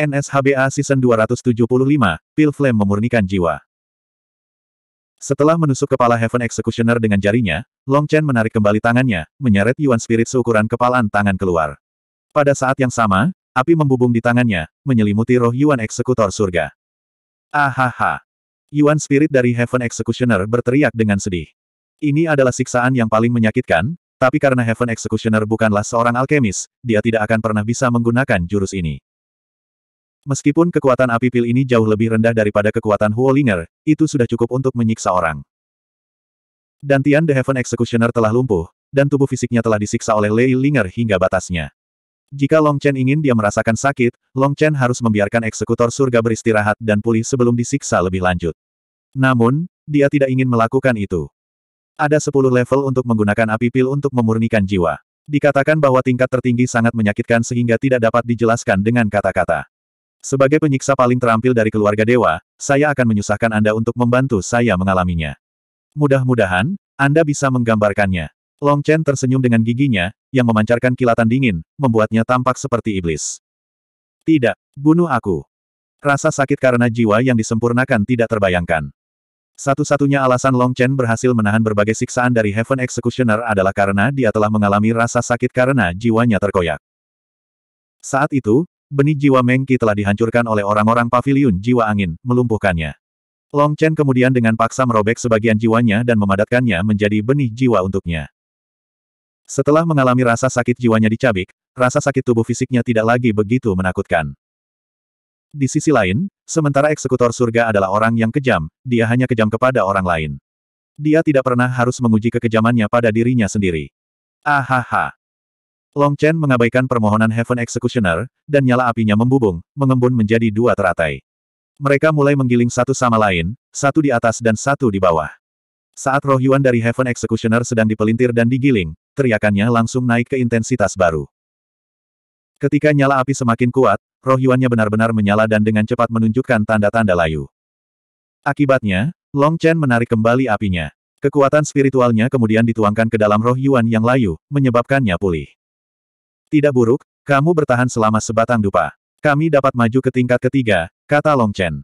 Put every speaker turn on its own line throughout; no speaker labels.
NSHBA Season 275, Pil Flame memurnikan jiwa. Setelah menusuk kepala Heaven Executioner dengan jarinya, Long Chen menarik kembali tangannya, menyeret Yuan Spirit seukuran kepalan tangan keluar. Pada saat yang sama, api membubung di tangannya, menyelimuti roh Yuan Eksekutor surga. Ahaha! Yuan Spirit dari Heaven Executioner berteriak dengan sedih. Ini adalah siksaan yang paling menyakitkan, tapi karena Heaven Executioner bukanlah seorang alkemis, dia tidak akan pernah bisa menggunakan jurus ini. Meskipun kekuatan api pil ini jauh lebih rendah daripada kekuatan Huolinger, itu sudah cukup untuk menyiksa orang. Dan Tian The Heaven Executioner telah lumpuh, dan tubuh fisiknya telah disiksa oleh Lei Linger hingga batasnya. Jika Long Chen ingin dia merasakan sakit, Long Chen harus membiarkan eksekutor surga beristirahat dan pulih sebelum disiksa lebih lanjut. Namun, dia tidak ingin melakukan itu. Ada 10 level untuk menggunakan api pil untuk memurnikan jiwa. Dikatakan bahwa tingkat tertinggi sangat menyakitkan sehingga tidak dapat dijelaskan dengan kata-kata. Sebagai penyiksa paling terampil dari keluarga dewa, saya akan menyusahkan Anda untuk membantu saya mengalaminya. Mudah-mudahan, Anda bisa menggambarkannya. Long Chen tersenyum dengan giginya, yang memancarkan kilatan dingin, membuatnya tampak seperti iblis. Tidak, bunuh aku. Rasa sakit karena jiwa yang disempurnakan tidak terbayangkan. Satu-satunya alasan Long Chen berhasil menahan berbagai siksaan dari Heaven Executioner adalah karena dia telah mengalami rasa sakit karena jiwanya terkoyak. Saat itu, benih jiwa Mengki telah dihancurkan oleh orang-orang pavilion jiwa angin, melumpuhkannya. Long Chen kemudian dengan paksa merobek sebagian jiwanya dan memadatkannya menjadi benih jiwa untuknya. Setelah mengalami rasa sakit jiwanya dicabik, rasa sakit tubuh fisiknya tidak lagi begitu menakutkan. Di sisi lain, sementara eksekutor surga adalah orang yang kejam, dia hanya kejam kepada orang lain. Dia tidak pernah harus menguji kekejamannya pada dirinya sendiri. Ahaha. Long Chen mengabaikan permohonan Heaven Executioner, dan nyala apinya membubung, mengembun menjadi dua teratai. Mereka mulai menggiling satu sama lain, satu di atas dan satu di bawah. Saat roh Yuan dari Heaven Executioner sedang dipelintir dan digiling, teriakannya langsung naik ke intensitas baru. Ketika nyala api semakin kuat, roh yuan Yuannya benar-benar menyala dan dengan cepat menunjukkan tanda-tanda layu. Akibatnya, Long Chen menarik kembali apinya. Kekuatan spiritualnya kemudian dituangkan ke dalam roh Yuan yang layu, menyebabkannya pulih. Tidak buruk, kamu bertahan selama sebatang dupa. Kami dapat maju ke tingkat ketiga, kata Long Chen.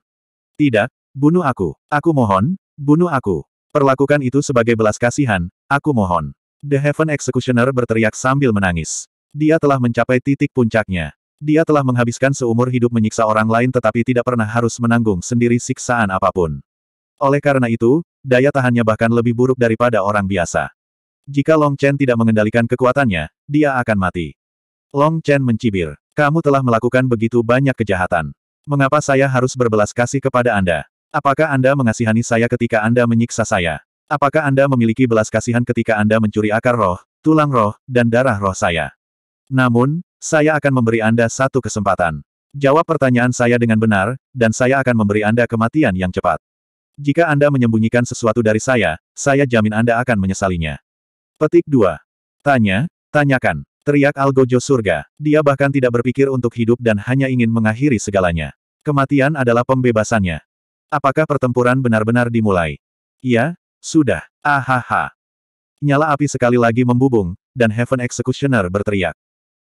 Tidak, bunuh aku. Aku mohon, bunuh aku. Perlakukan itu sebagai belas kasihan, aku mohon. The Heaven Executioner berteriak sambil menangis. Dia telah mencapai titik puncaknya. Dia telah menghabiskan seumur hidup menyiksa orang lain tetapi tidak pernah harus menanggung sendiri siksaan apapun. Oleh karena itu, daya tahannya bahkan lebih buruk daripada orang biasa. Jika Long Chen tidak mengendalikan kekuatannya, dia akan mati. Long Chen mencibir. Kamu telah melakukan begitu banyak kejahatan. Mengapa saya harus berbelas kasih kepada Anda? Apakah Anda mengasihani saya ketika Anda menyiksa saya? Apakah Anda memiliki belas kasihan ketika Anda mencuri akar roh, tulang roh, dan darah roh saya? Namun, saya akan memberi Anda satu kesempatan. Jawab pertanyaan saya dengan benar, dan saya akan memberi Anda kematian yang cepat. Jika Anda menyembunyikan sesuatu dari saya, saya jamin Anda akan menyesalinya. Petik 2. Tanya, tanyakan. Teriak Algojo surga. Dia bahkan tidak berpikir untuk hidup dan hanya ingin mengakhiri segalanya. Kematian adalah pembebasannya. Apakah pertempuran benar-benar dimulai? Ya, sudah. Ahaha. Nyala api sekali lagi membubung, dan Heaven Executioner berteriak.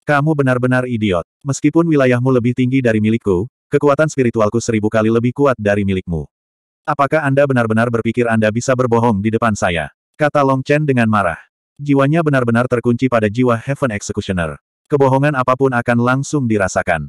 Kamu benar-benar idiot. Meskipun wilayahmu lebih tinggi dari milikku, kekuatan spiritualku seribu kali lebih kuat dari milikmu. Apakah Anda benar-benar berpikir Anda bisa berbohong di depan saya? Kata Long Chen dengan marah. Jiwanya benar-benar terkunci pada jiwa Heaven Executioner. Kebohongan apapun akan langsung dirasakan.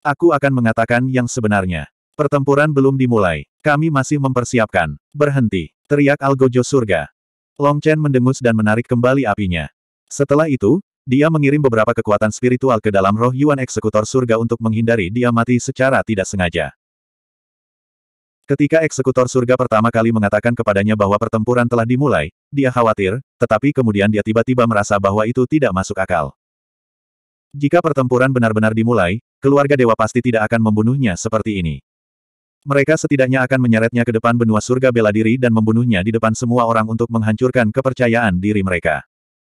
Aku akan mengatakan yang sebenarnya. Pertempuran belum dimulai. Kami masih mempersiapkan. Berhenti. Teriak Algojo Surga. Long Chen mendengus dan menarik kembali apinya. Setelah itu, dia mengirim beberapa kekuatan spiritual ke dalam roh Yuan Eksekutor Surga untuk menghindari dia mati secara tidak sengaja. Ketika eksekutor surga pertama kali mengatakan kepadanya bahwa pertempuran telah dimulai, dia khawatir, tetapi kemudian dia tiba-tiba merasa bahwa itu tidak masuk akal. Jika pertempuran benar-benar dimulai, keluarga dewa pasti tidak akan membunuhnya seperti ini. Mereka setidaknya akan menyeretnya ke depan benua surga bela diri dan membunuhnya di depan semua orang untuk menghancurkan kepercayaan diri mereka.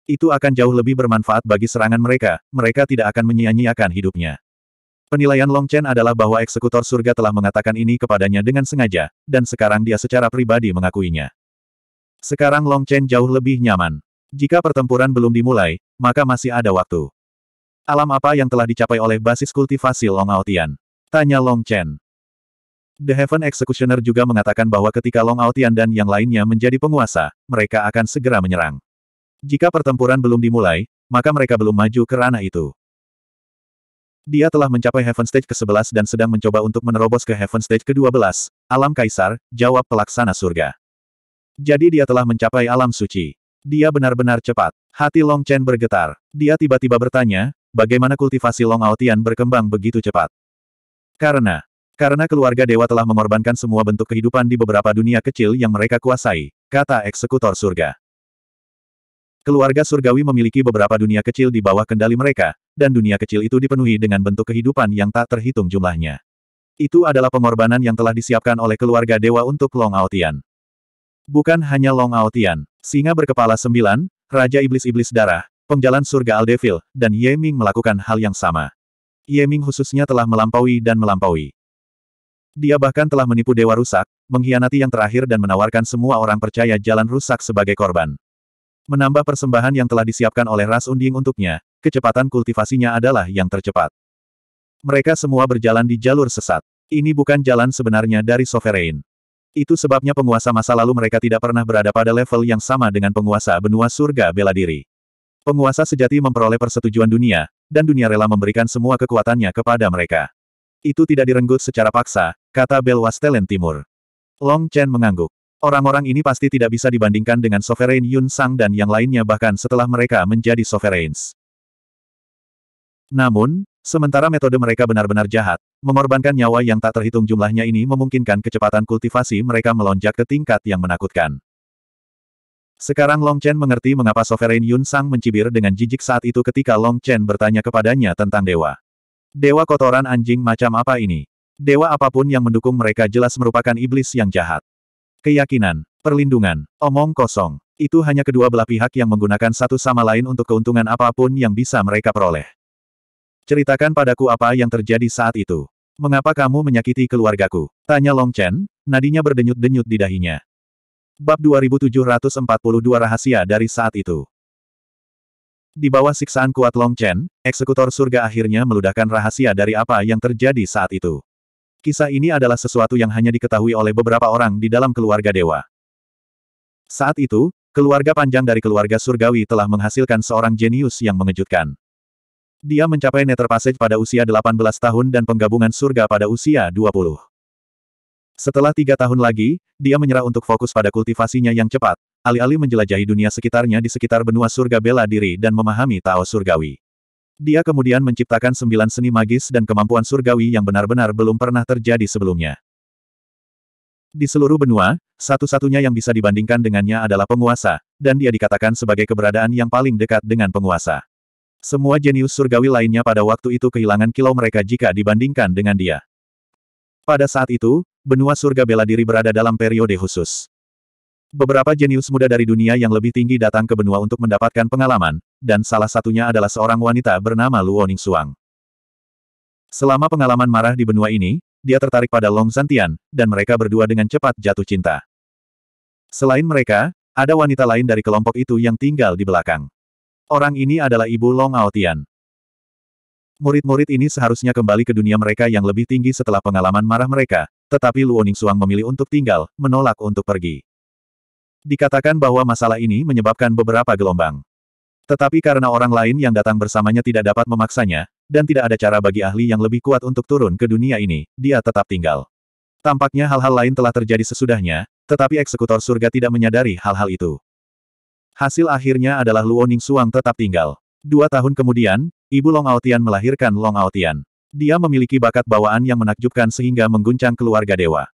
Itu akan jauh lebih bermanfaat bagi serangan mereka, mereka tidak akan menyia-nyiakan hidupnya. Penilaian Long Chen adalah bahwa eksekutor surga telah mengatakan ini kepadanya dengan sengaja, dan sekarang dia secara pribadi mengakuinya. Sekarang Long Chen jauh lebih nyaman. Jika pertempuran belum dimulai, maka masih ada waktu. Alam apa yang telah dicapai oleh basis kultivasi Long Aotian? Tanya Long Chen. The Heaven Executioner juga mengatakan bahwa ketika Long Aotian dan yang lainnya menjadi penguasa, mereka akan segera menyerang. Jika pertempuran belum dimulai, maka mereka belum maju ke ranah itu. Dia telah mencapai Heaven Stage ke-11 dan sedang mencoba untuk menerobos ke Heaven Stage ke-12, Alam Kaisar, jawab pelaksana surga. Jadi dia telah mencapai alam suci. Dia benar-benar cepat. Hati Long Chen bergetar. Dia tiba-tiba bertanya, bagaimana kultivasi Long Aotian berkembang begitu cepat? Karena, karena keluarga dewa telah mengorbankan semua bentuk kehidupan di beberapa dunia kecil yang mereka kuasai, kata eksekutor surga. Keluarga surgawi memiliki beberapa dunia kecil di bawah kendali mereka, dan dunia kecil itu dipenuhi dengan bentuk kehidupan yang tak terhitung jumlahnya. Itu adalah pengorbanan yang telah disiapkan oleh keluarga dewa untuk Long Aotian. Bukan hanya Long Aotian, singa berkepala sembilan, Raja Iblis-Iblis Darah, pengjalan surga Aldevil, dan Ye Ming melakukan hal yang sama. Ye Ming khususnya telah melampaui dan melampaui. Dia bahkan telah menipu Dewa Rusak, mengkhianati yang terakhir dan menawarkan semua orang percaya jalan rusak sebagai korban. Menambah persembahan yang telah disiapkan oleh ras unding untuknya, kecepatan kultivasinya adalah yang tercepat. Mereka semua berjalan di jalur sesat. Ini bukan jalan sebenarnya dari Sovereign. Itu sebabnya penguasa masa lalu mereka tidak pernah berada pada level yang sama dengan penguasa benua surga bela diri. Penguasa sejati memperoleh persetujuan dunia, dan dunia rela memberikan semua kekuatannya kepada mereka. Itu tidak direnggut secara paksa, kata Belwas Timur. Long Chen mengangguk. Orang-orang ini pasti tidak bisa dibandingkan dengan Sovereign Yun Sang dan yang lainnya bahkan setelah mereka menjadi Sovereigns. Namun, sementara metode mereka benar-benar jahat, mengorbankan nyawa yang tak terhitung jumlahnya ini memungkinkan kecepatan kultivasi mereka melonjak ke tingkat yang menakutkan. Sekarang Long Chen mengerti mengapa Sovereign Yun Sang mencibir dengan jijik saat itu ketika Long Chen bertanya kepadanya tentang dewa. Dewa kotoran anjing macam apa ini? Dewa apapun yang mendukung mereka jelas merupakan iblis yang jahat. Keyakinan, perlindungan, omong kosong, itu hanya kedua belah pihak yang menggunakan satu sama lain untuk keuntungan apapun yang bisa mereka peroleh. Ceritakan padaku apa yang terjadi saat itu. Mengapa kamu menyakiti keluargaku? Tanya Long Chen, nadinya berdenyut-denyut di dahinya. Bab 2742 Rahasia dari saat itu. Di bawah siksaan kuat Long Chen, eksekutor surga akhirnya meludahkan rahasia dari apa yang terjadi saat itu. Kisah ini adalah sesuatu yang hanya diketahui oleh beberapa orang di dalam keluarga dewa. Saat itu, keluarga panjang dari keluarga surgawi telah menghasilkan seorang jenius yang mengejutkan. Dia mencapai Nether Passage pada usia 18 tahun dan penggabungan surga pada usia 20. Setelah tiga tahun lagi, dia menyerah untuk fokus pada kultivasinya yang cepat, alih-alih menjelajahi dunia sekitarnya di sekitar benua surga bela diri dan memahami Tao surgawi. Dia kemudian menciptakan sembilan seni magis dan kemampuan surgawi yang benar-benar belum pernah terjadi sebelumnya. Di seluruh benua, satu-satunya yang bisa dibandingkan dengannya adalah penguasa, dan dia dikatakan sebagai keberadaan yang paling dekat dengan penguasa. Semua jenius surgawi lainnya pada waktu itu kehilangan kilau mereka jika dibandingkan dengan dia. Pada saat itu, benua surga bela diri berada dalam periode khusus. Beberapa jenius muda dari dunia yang lebih tinggi datang ke benua untuk mendapatkan pengalaman, dan salah satunya adalah seorang wanita bernama Lu Suang. Selama pengalaman marah di benua ini, dia tertarik pada Long Zantian, dan mereka berdua dengan cepat jatuh cinta. Selain mereka, ada wanita lain dari kelompok itu yang tinggal di belakang. Orang ini adalah ibu Long Aotian. Murid-murid ini seharusnya kembali ke dunia mereka yang lebih tinggi setelah pengalaman marah mereka, tetapi Luo Suang memilih untuk tinggal, menolak untuk pergi. Dikatakan bahwa masalah ini menyebabkan beberapa gelombang. Tetapi karena orang lain yang datang bersamanya tidak dapat memaksanya, dan tidak ada cara bagi ahli yang lebih kuat untuk turun ke dunia ini, dia tetap tinggal. Tampaknya hal-hal lain telah terjadi sesudahnya, tetapi eksekutor surga tidak menyadari hal-hal itu. Hasil akhirnya adalah Luoning Suang tetap tinggal. Dua tahun kemudian, ibu Long Aotian melahirkan Long Aotian. Dia memiliki bakat bawaan yang menakjubkan sehingga mengguncang keluarga dewa.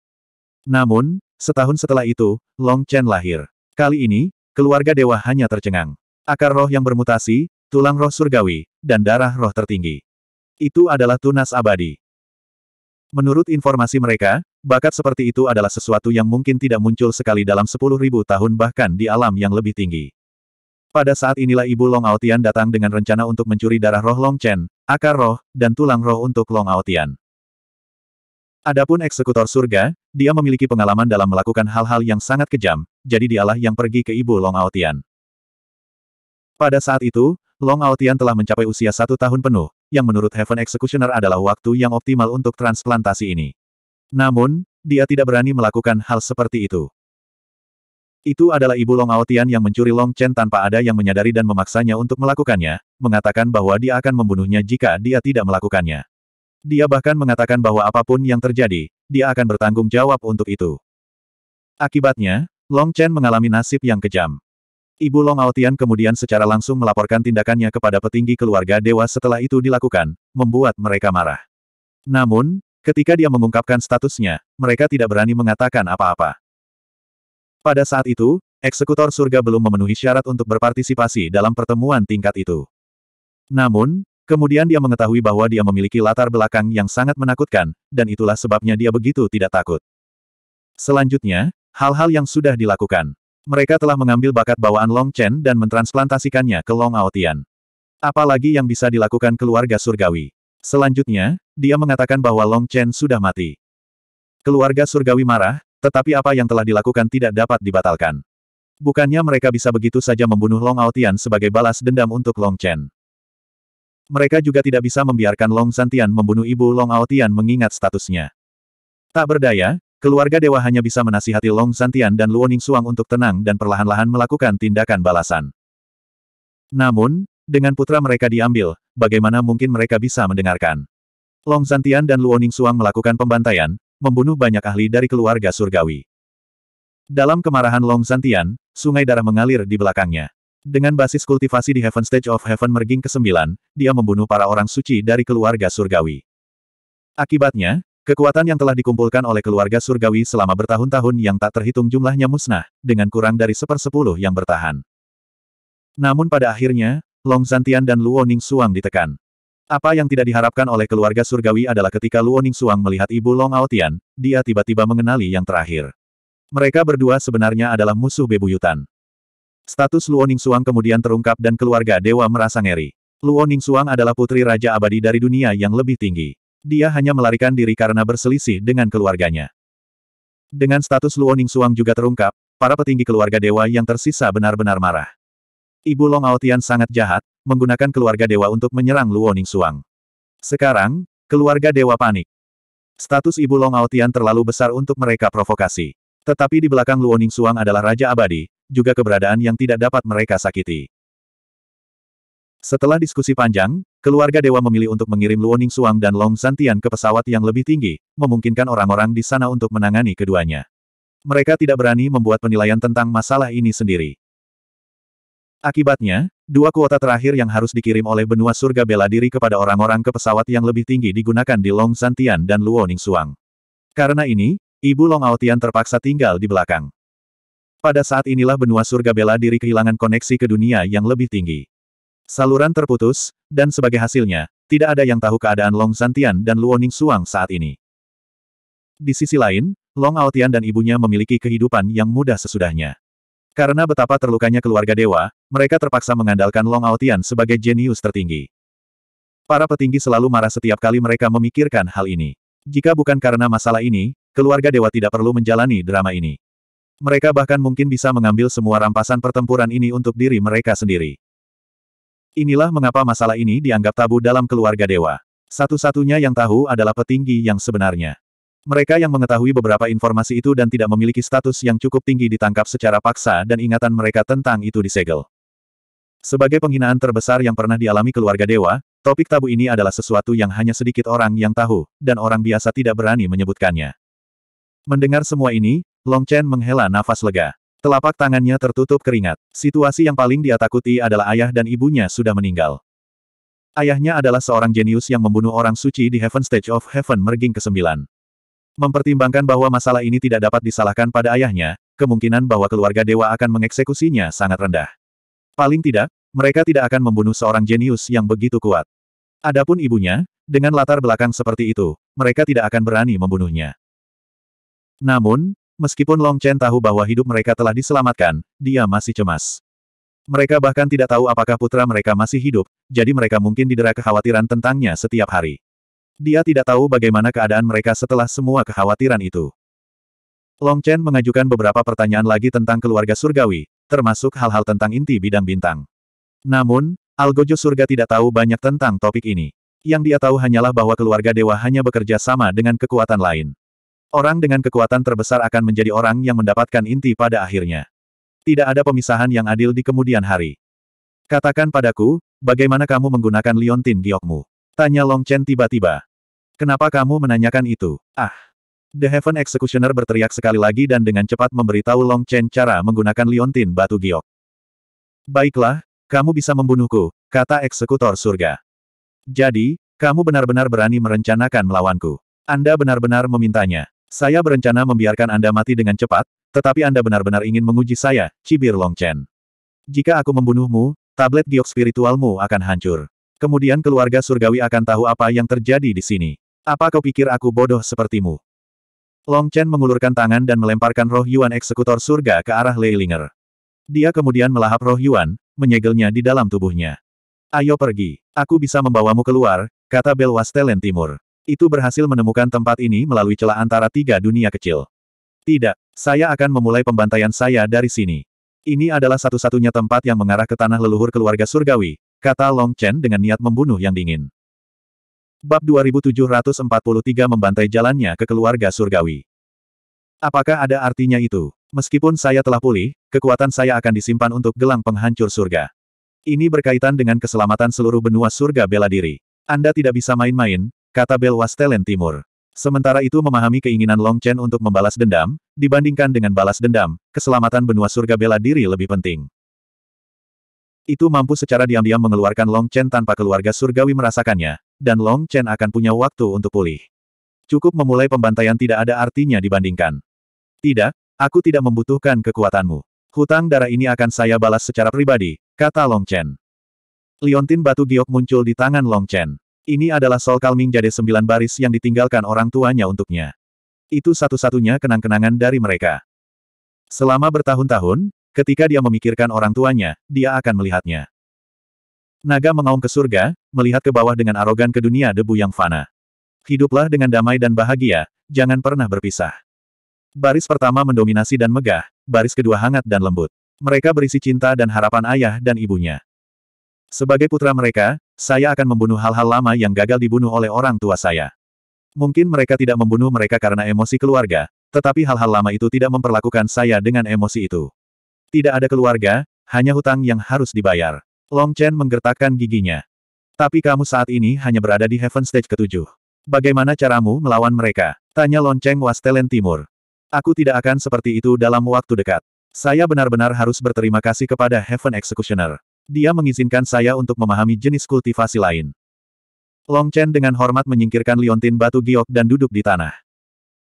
Namun, Setahun setelah itu, Long Chen lahir. Kali ini, keluarga dewa hanya tercengang. Akar roh yang bermutasi, tulang roh surgawi, dan darah roh tertinggi. Itu adalah tunas abadi. Menurut informasi mereka, bakat seperti itu adalah sesuatu yang mungkin tidak muncul sekali dalam 10.000 tahun bahkan di alam yang lebih tinggi. Pada saat inilah ibu Long Aotian datang dengan rencana untuk mencuri darah roh Long Chen, akar roh, dan tulang roh untuk Long Aotian. Adapun eksekutor surga, dia memiliki pengalaman dalam melakukan hal-hal yang sangat kejam, jadi dialah yang pergi ke ibu Long Aotian. Pada saat itu, Long Aotian telah mencapai usia satu tahun penuh, yang menurut Heaven Executioner adalah waktu yang optimal untuk transplantasi ini. Namun, dia tidak berani melakukan hal seperti itu. Itu adalah ibu Long Aotian yang mencuri Long Chen tanpa ada yang menyadari dan memaksanya untuk melakukannya, mengatakan bahwa dia akan membunuhnya jika dia tidak melakukannya. Dia bahkan mengatakan bahwa apapun yang terjadi, dia akan bertanggung jawab untuk itu. Akibatnya, Long Chen mengalami nasib yang kejam. Ibu Long Aotian kemudian secara langsung melaporkan tindakannya kepada petinggi keluarga dewa setelah itu dilakukan, membuat mereka marah. Namun, ketika dia mengungkapkan statusnya, mereka tidak berani mengatakan apa-apa. Pada saat itu, eksekutor surga belum memenuhi syarat untuk berpartisipasi dalam pertemuan tingkat itu. Namun, Kemudian dia mengetahui bahwa dia memiliki latar belakang yang sangat menakutkan, dan itulah sebabnya dia begitu tidak takut. Selanjutnya, hal-hal yang sudah dilakukan. Mereka telah mengambil bakat bawaan Long Chen dan mentransplantasikannya ke Long Aotian. Apalagi yang bisa dilakukan keluarga surgawi. Selanjutnya, dia mengatakan bahwa Long Chen sudah mati. Keluarga surgawi marah, tetapi apa yang telah dilakukan tidak dapat dibatalkan. Bukannya mereka bisa begitu saja membunuh Long Aotian sebagai balas dendam untuk Long Chen. Mereka juga tidak bisa membiarkan Long Santian membunuh ibu Long Aotian mengingat statusnya. Tak berdaya, keluarga dewa hanya bisa menasihati Long Santian dan Luoning Suang untuk tenang dan perlahan-lahan melakukan tindakan balasan. Namun, dengan putra mereka diambil, bagaimana mungkin mereka bisa mendengarkan? Long Santian dan Luoning Suang melakukan pembantaian, membunuh banyak ahli dari keluarga surgawi. Dalam kemarahan Long Santian, sungai darah mengalir di belakangnya. Dengan basis kultivasi di Heaven Stage of Heaven Merging ke-9, dia membunuh para orang suci dari keluarga surgawi. Akibatnya, kekuatan yang telah dikumpulkan oleh keluarga surgawi selama bertahun-tahun yang tak terhitung jumlahnya musnah, dengan kurang dari sepersepuluh yang bertahan. Namun pada akhirnya, Long Zantian dan Luo Ning Suang ditekan. Apa yang tidak diharapkan oleh keluarga surgawi adalah ketika Luo Ning Suang melihat ibu Long Aotian, dia tiba-tiba mengenali yang terakhir. Mereka berdua sebenarnya adalah musuh bebuyutan. Status Luo Suang kemudian terungkap dan keluarga dewa merasa ngeri. Luo Suang adalah putri raja abadi dari dunia yang lebih tinggi. Dia hanya melarikan diri karena berselisih dengan keluarganya. Dengan status Luo Suang juga terungkap, para petinggi keluarga dewa yang tersisa benar-benar marah. Ibu Long Aotian sangat jahat, menggunakan keluarga dewa untuk menyerang Luo Suang. Sekarang, keluarga dewa panik. Status Ibu Long Aotian terlalu besar untuk mereka provokasi. Tetapi di belakang Luo Suang adalah Raja Abadi, juga keberadaan yang tidak dapat mereka sakiti. Setelah diskusi panjang, keluarga dewa memilih untuk mengirim Luoning Suang dan Long Santian ke pesawat yang lebih tinggi, memungkinkan orang-orang di sana untuk menangani keduanya. Mereka tidak berani membuat penilaian tentang masalah ini sendiri. Akibatnya, dua kuota terakhir yang harus dikirim oleh benua surga bela diri kepada orang-orang ke pesawat yang lebih tinggi digunakan di Long Santian dan Luoning Suang. Karena ini, Ibu Long Aotian terpaksa tinggal di belakang. Pada saat inilah benua surga bela diri kehilangan koneksi ke dunia yang lebih tinggi. Saluran terputus, dan sebagai hasilnya, tidak ada yang tahu keadaan Long Zantian dan Luoning Suang saat ini. Di sisi lain, Long Aotian dan ibunya memiliki kehidupan yang mudah sesudahnya. Karena betapa terlukanya keluarga dewa, mereka terpaksa mengandalkan Long Aotian sebagai jenius tertinggi. Para petinggi selalu marah setiap kali mereka memikirkan hal ini. Jika bukan karena masalah ini, keluarga dewa tidak perlu menjalani drama ini. Mereka bahkan mungkin bisa mengambil semua rampasan pertempuran ini untuk diri mereka sendiri. Inilah mengapa masalah ini dianggap tabu dalam keluarga dewa. Satu-satunya yang tahu adalah petinggi yang sebenarnya. Mereka yang mengetahui beberapa informasi itu dan tidak memiliki status yang cukup tinggi ditangkap secara paksa dan ingatan mereka tentang itu disegel. Sebagai penghinaan terbesar yang pernah dialami keluarga dewa, topik tabu ini adalah sesuatu yang hanya sedikit orang yang tahu, dan orang biasa tidak berani menyebutkannya. Mendengar semua ini, Long Chen menghela nafas lega. Telapak tangannya tertutup keringat. Situasi yang paling dia takuti adalah ayah dan ibunya sudah meninggal. Ayahnya adalah seorang jenius yang membunuh orang suci di Heaven Stage of Heaven Merging ke-9. Mempertimbangkan bahwa masalah ini tidak dapat disalahkan pada ayahnya, kemungkinan bahwa keluarga dewa akan mengeksekusinya sangat rendah. Paling tidak, mereka tidak akan membunuh seorang jenius yang begitu kuat. Adapun ibunya, dengan latar belakang seperti itu, mereka tidak akan berani membunuhnya. Namun, Meskipun Long Chen tahu bahwa hidup mereka telah diselamatkan, dia masih cemas. Mereka bahkan tidak tahu apakah putra mereka masih hidup, jadi mereka mungkin didera kekhawatiran tentangnya setiap hari. Dia tidak tahu bagaimana keadaan mereka setelah semua kekhawatiran itu. Long Chen mengajukan beberapa pertanyaan lagi tentang keluarga surgawi, termasuk hal-hal tentang inti bidang bintang. Namun, Algojo surga tidak tahu banyak tentang topik ini. Yang dia tahu hanyalah bahwa keluarga dewa hanya bekerja sama dengan kekuatan lain. Orang dengan kekuatan terbesar akan menjadi orang yang mendapatkan inti pada akhirnya. Tidak ada pemisahan yang adil di kemudian hari. Katakan padaku, bagaimana kamu menggunakan liontin giokmu? Tanya Long Chen tiba-tiba. Kenapa kamu menanyakan itu? Ah! The Heaven Executioner berteriak sekali lagi dan dengan cepat memberitahu Long Chen cara menggunakan liontin batu giok. Baiklah, kamu bisa membunuhku, kata eksekutor surga. Jadi, kamu benar-benar berani merencanakan melawanku. Anda benar-benar memintanya. Saya berencana membiarkan Anda mati dengan cepat, tetapi Anda benar-benar ingin menguji saya, cibir Long Chen. Jika aku membunuhmu, tablet giok spiritualmu akan hancur. Kemudian keluarga surgawi akan tahu apa yang terjadi di sini. Apa kau pikir aku bodoh sepertimu? Long Chen mengulurkan tangan dan melemparkan roh Yuan eksekutor surga ke arah Leilinger. Dia kemudian melahap roh Yuan, menyegelnya di dalam tubuhnya. Ayo pergi, aku bisa membawamu keluar, kata Belwas Timur. Itu berhasil menemukan tempat ini melalui celah antara tiga dunia kecil. Tidak, saya akan memulai pembantaian saya dari sini. Ini adalah satu-satunya tempat yang mengarah ke tanah leluhur keluarga surgawi, kata Long Chen dengan niat membunuh yang dingin. Bab 2743 membantai jalannya ke keluarga surgawi. Apakah ada artinya itu? Meskipun saya telah pulih, kekuatan saya akan disimpan untuk gelang penghancur surga. Ini berkaitan dengan keselamatan seluruh benua surga bela diri. Anda tidak bisa main-main, kata Belwastelen Timur. Sementara itu memahami keinginan Long Chen untuk membalas dendam, dibandingkan dengan balas dendam, keselamatan benua surga bela diri lebih penting. Itu mampu secara diam-diam mengeluarkan Long Chen tanpa keluarga surgawi merasakannya, dan Long Chen akan punya waktu untuk pulih. Cukup memulai pembantaian tidak ada artinya dibandingkan. Tidak, aku tidak membutuhkan kekuatanmu. Hutang darah ini akan saya balas secara pribadi, kata Long Chen. Liontin batu giok muncul di tangan Long Chen. Ini adalah Soul Calming Jade sembilan baris yang ditinggalkan orang tuanya untuknya. Itu satu-satunya kenang-kenangan dari mereka. Selama bertahun-tahun, ketika dia memikirkan orang tuanya, dia akan melihatnya. Naga mengaum ke surga, melihat ke bawah dengan arogan ke dunia debu yang fana. Hiduplah dengan damai dan bahagia, jangan pernah berpisah. Baris pertama mendominasi dan megah, baris kedua hangat dan lembut. Mereka berisi cinta dan harapan ayah dan ibunya. Sebagai putra mereka, saya akan membunuh hal-hal lama yang gagal dibunuh oleh orang tua saya. Mungkin mereka tidak membunuh mereka karena emosi keluarga, tetapi hal-hal lama itu tidak memperlakukan saya dengan emosi itu. Tidak ada keluarga, hanya hutang yang harus dibayar. Long Chen menggertakkan giginya. Tapi kamu saat ini hanya berada di Heaven Stage ketujuh. Bagaimana caramu melawan mereka? Tanya Long lonceng Wastelen Timur. Aku tidak akan seperti itu dalam waktu dekat. Saya benar-benar harus berterima kasih kepada Heaven Executioner. Dia mengizinkan saya untuk memahami jenis kultivasi lain. Long Chen dengan hormat menyingkirkan liontin batu giok dan duduk di tanah.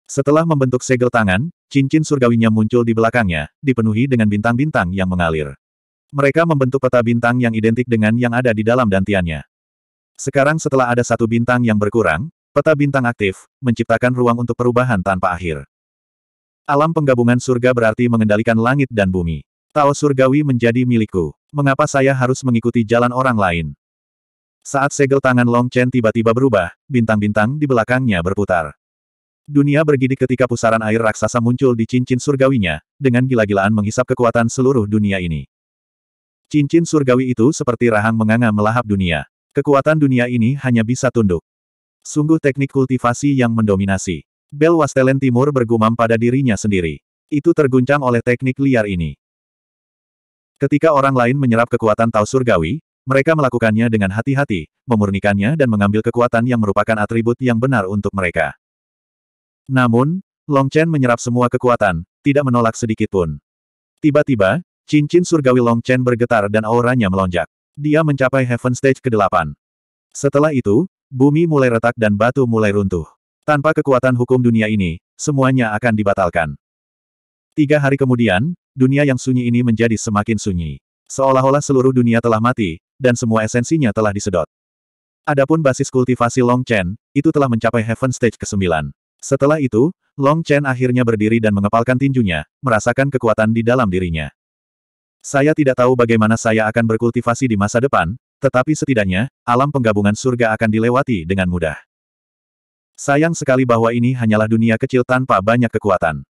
Setelah membentuk segel tangan, cincin surgawinya muncul di belakangnya, dipenuhi dengan bintang-bintang yang mengalir. Mereka membentuk peta bintang yang identik dengan yang ada di dalam dantiannya. Sekarang setelah ada satu bintang yang berkurang, peta bintang aktif, menciptakan ruang untuk perubahan tanpa akhir. Alam penggabungan surga berarti mengendalikan langit dan bumi. Tao surgawi menjadi milikku. Mengapa saya harus mengikuti jalan orang lain? Saat segel tangan Long Chen tiba-tiba berubah, bintang-bintang di belakangnya berputar. Dunia bergidik ketika pusaran air raksasa muncul di cincin surgawinya, dengan gila-gilaan menghisap kekuatan seluruh dunia ini. Cincin surgawi itu seperti rahang menganga melahap dunia. Kekuatan dunia ini hanya bisa tunduk. Sungguh teknik kultivasi yang mendominasi. Bel Wastelen Timur bergumam pada dirinya sendiri. Itu terguncang oleh teknik liar ini. Ketika orang lain menyerap kekuatan Tao Surgawi, mereka melakukannya dengan hati-hati, memurnikannya dan mengambil kekuatan yang merupakan atribut yang benar untuk mereka. Namun, Long Chen menyerap semua kekuatan, tidak menolak sedikit pun. Tiba-tiba, cincin surgawi Long Chen bergetar dan auranya melonjak. Dia mencapai Heaven Stage ke-8. Setelah itu, bumi mulai retak dan batu mulai runtuh. Tanpa kekuatan hukum dunia ini, semuanya akan dibatalkan. Tiga hari kemudian, dunia yang sunyi ini menjadi semakin sunyi. Seolah-olah seluruh dunia telah mati, dan semua esensinya telah disedot. Adapun basis kultivasi Long Chen, itu telah mencapai Heaven Stage ke-9. Setelah itu, Long Chen akhirnya berdiri dan mengepalkan tinjunya, merasakan kekuatan di dalam dirinya. Saya tidak tahu bagaimana saya akan berkultivasi di masa depan, tetapi setidaknya, alam penggabungan surga akan dilewati dengan mudah. Sayang sekali bahwa ini hanyalah dunia kecil tanpa banyak kekuatan.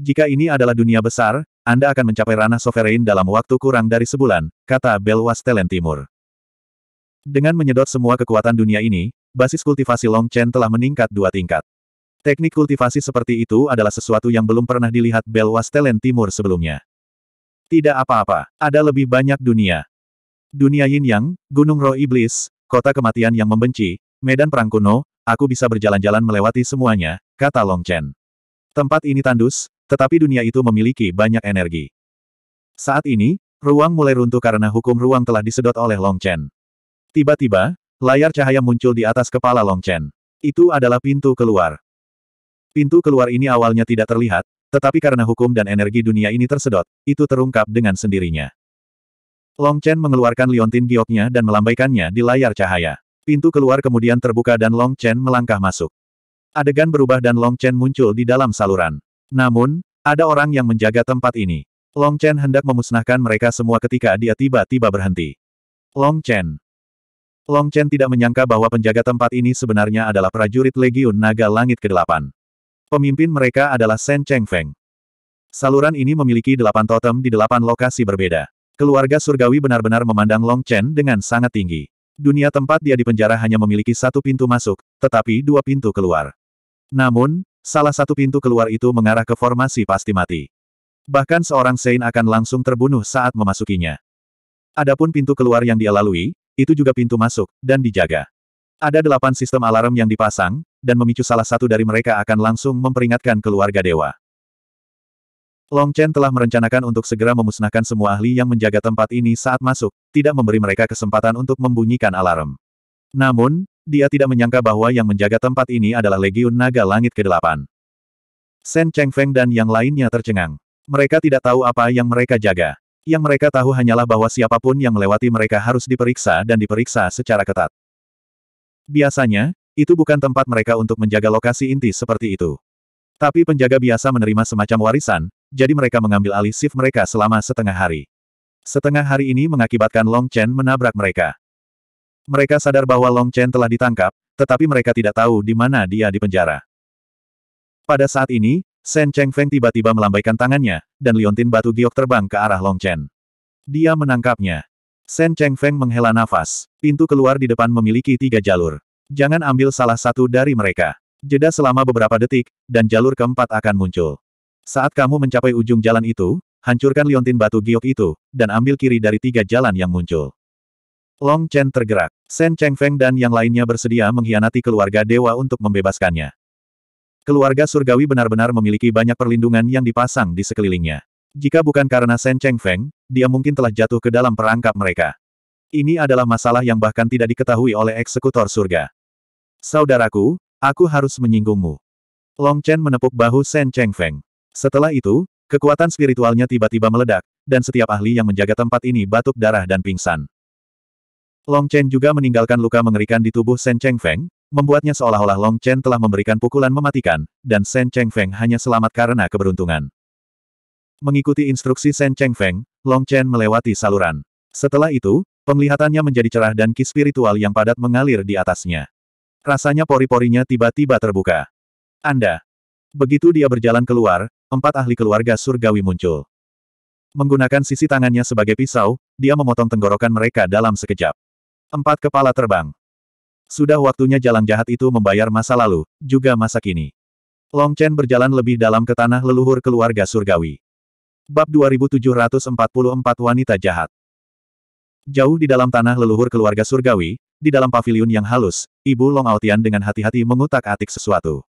Jika ini adalah dunia besar, anda akan mencapai ranah sovereign dalam waktu kurang dari sebulan, kata Belwas Telen Timur. Dengan menyedot semua kekuatan dunia ini, basis kultivasi Long Chen telah meningkat dua tingkat. Teknik kultivasi seperti itu adalah sesuatu yang belum pernah dilihat Belwas Telen Timur sebelumnya. Tidak apa-apa, ada lebih banyak dunia. Dunia Yin Yang, Gunung Roh Iblis, kota kematian yang membenci, medan perang kuno, aku bisa berjalan-jalan melewati semuanya, kata Long Chen. Tempat ini tandus, tetapi dunia itu memiliki banyak energi. Saat ini, ruang mulai runtuh karena hukum ruang telah disedot oleh Long Chen. Tiba-tiba, layar cahaya muncul di atas kepala Long Chen. Itu adalah pintu keluar. Pintu keluar ini awalnya tidak terlihat, tetapi karena hukum dan energi dunia ini tersedot, itu terungkap dengan sendirinya. Long Chen mengeluarkan liontin gioknya dan melambaikannya di layar cahaya. Pintu keluar kemudian terbuka dan Long Chen melangkah masuk. Adegan berubah dan Long Chen muncul di dalam saluran. Namun, ada orang yang menjaga tempat ini. Long Chen hendak memusnahkan mereka semua ketika dia tiba-tiba berhenti. Long Chen. Long Chen tidak menyangka bahwa penjaga tempat ini sebenarnya adalah prajurit Legiun Naga Langit ke-8. Pemimpin mereka adalah Shen Cheng Feng. Saluran ini memiliki delapan totem di delapan lokasi berbeda. Keluarga surgawi benar-benar memandang Long Chen dengan sangat tinggi. Dunia tempat dia dipenjara hanya memiliki satu pintu masuk, tetapi dua pintu keluar. Namun, Salah satu pintu keluar itu mengarah ke formasi pasti mati. Bahkan seorang Sein akan langsung terbunuh saat memasukinya. Adapun pintu keluar yang dia lalui, itu juga pintu masuk, dan dijaga. Ada delapan sistem alarm yang dipasang, dan memicu salah satu dari mereka akan langsung memperingatkan keluarga dewa. Long Chen telah merencanakan untuk segera memusnahkan semua ahli yang menjaga tempat ini saat masuk, tidak memberi mereka kesempatan untuk membunyikan alarm. Namun, dia tidak menyangka bahwa yang menjaga tempat ini adalah Legiun Naga Langit ke-8. Shen Feng dan yang lainnya tercengang. Mereka tidak tahu apa yang mereka jaga. Yang mereka tahu hanyalah bahwa siapapun yang melewati mereka harus diperiksa dan diperiksa secara ketat. Biasanya, itu bukan tempat mereka untuk menjaga lokasi inti seperti itu. Tapi penjaga biasa menerima semacam warisan, jadi mereka mengambil alih shift mereka selama setengah hari. Setengah hari ini mengakibatkan Long Chen menabrak mereka. Mereka sadar bahwa Long Chen telah ditangkap, tetapi mereka tidak tahu di mana dia dipenjara. Pada saat ini, Shen Cheng Feng tiba-tiba melambaikan tangannya, dan liontin batu giok terbang ke arah Long Chen. Dia menangkapnya. Shen Cheng Feng menghela nafas. Pintu keluar di depan memiliki tiga jalur. Jangan ambil salah satu dari mereka. Jeda selama beberapa detik, dan jalur keempat akan muncul. Saat kamu mencapai ujung jalan itu, hancurkan liontin batu giok itu, dan ambil kiri dari tiga jalan yang muncul. Long Chen tergerak. Shen Cheng Feng dan yang lainnya bersedia mengkhianati keluarga dewa untuk membebaskannya. Keluarga surgawi benar-benar memiliki banyak perlindungan yang dipasang di sekelilingnya. Jika bukan karena Shen Cheng Feng, dia mungkin telah jatuh ke dalam perangkap mereka. Ini adalah masalah yang bahkan tidak diketahui oleh eksekutor surga. Saudaraku, aku harus menyinggungmu. Long Chen menepuk bahu Shen Cheng Feng. Setelah itu, kekuatan spiritualnya tiba-tiba meledak, dan setiap ahli yang menjaga tempat ini batuk darah dan pingsan. Long Chen juga meninggalkan luka mengerikan di tubuh Shen Cheng Feng, membuatnya seolah-olah Long Chen telah memberikan pukulan mematikan, dan Shen Cheng Feng hanya selamat karena keberuntungan. Mengikuti instruksi Shen Cheng Feng, Long Chen melewati saluran. Setelah itu, penglihatannya menjadi cerah dan ki spiritual yang padat mengalir di atasnya. Rasanya pori-porinya tiba-tiba terbuka. Anda. Begitu dia berjalan keluar, empat ahli keluarga surgawi muncul. Menggunakan sisi tangannya sebagai pisau, dia memotong tenggorokan mereka dalam sekejap. Empat kepala terbang. Sudah waktunya jalan jahat itu membayar masa lalu, juga masa kini. Long Chen berjalan lebih dalam ke tanah leluhur keluarga surgawi. Bab 2744 Wanita Jahat Jauh di dalam tanah leluhur keluarga surgawi, di dalam paviliun yang halus, Ibu Long Aotian dengan hati-hati mengutak-atik sesuatu.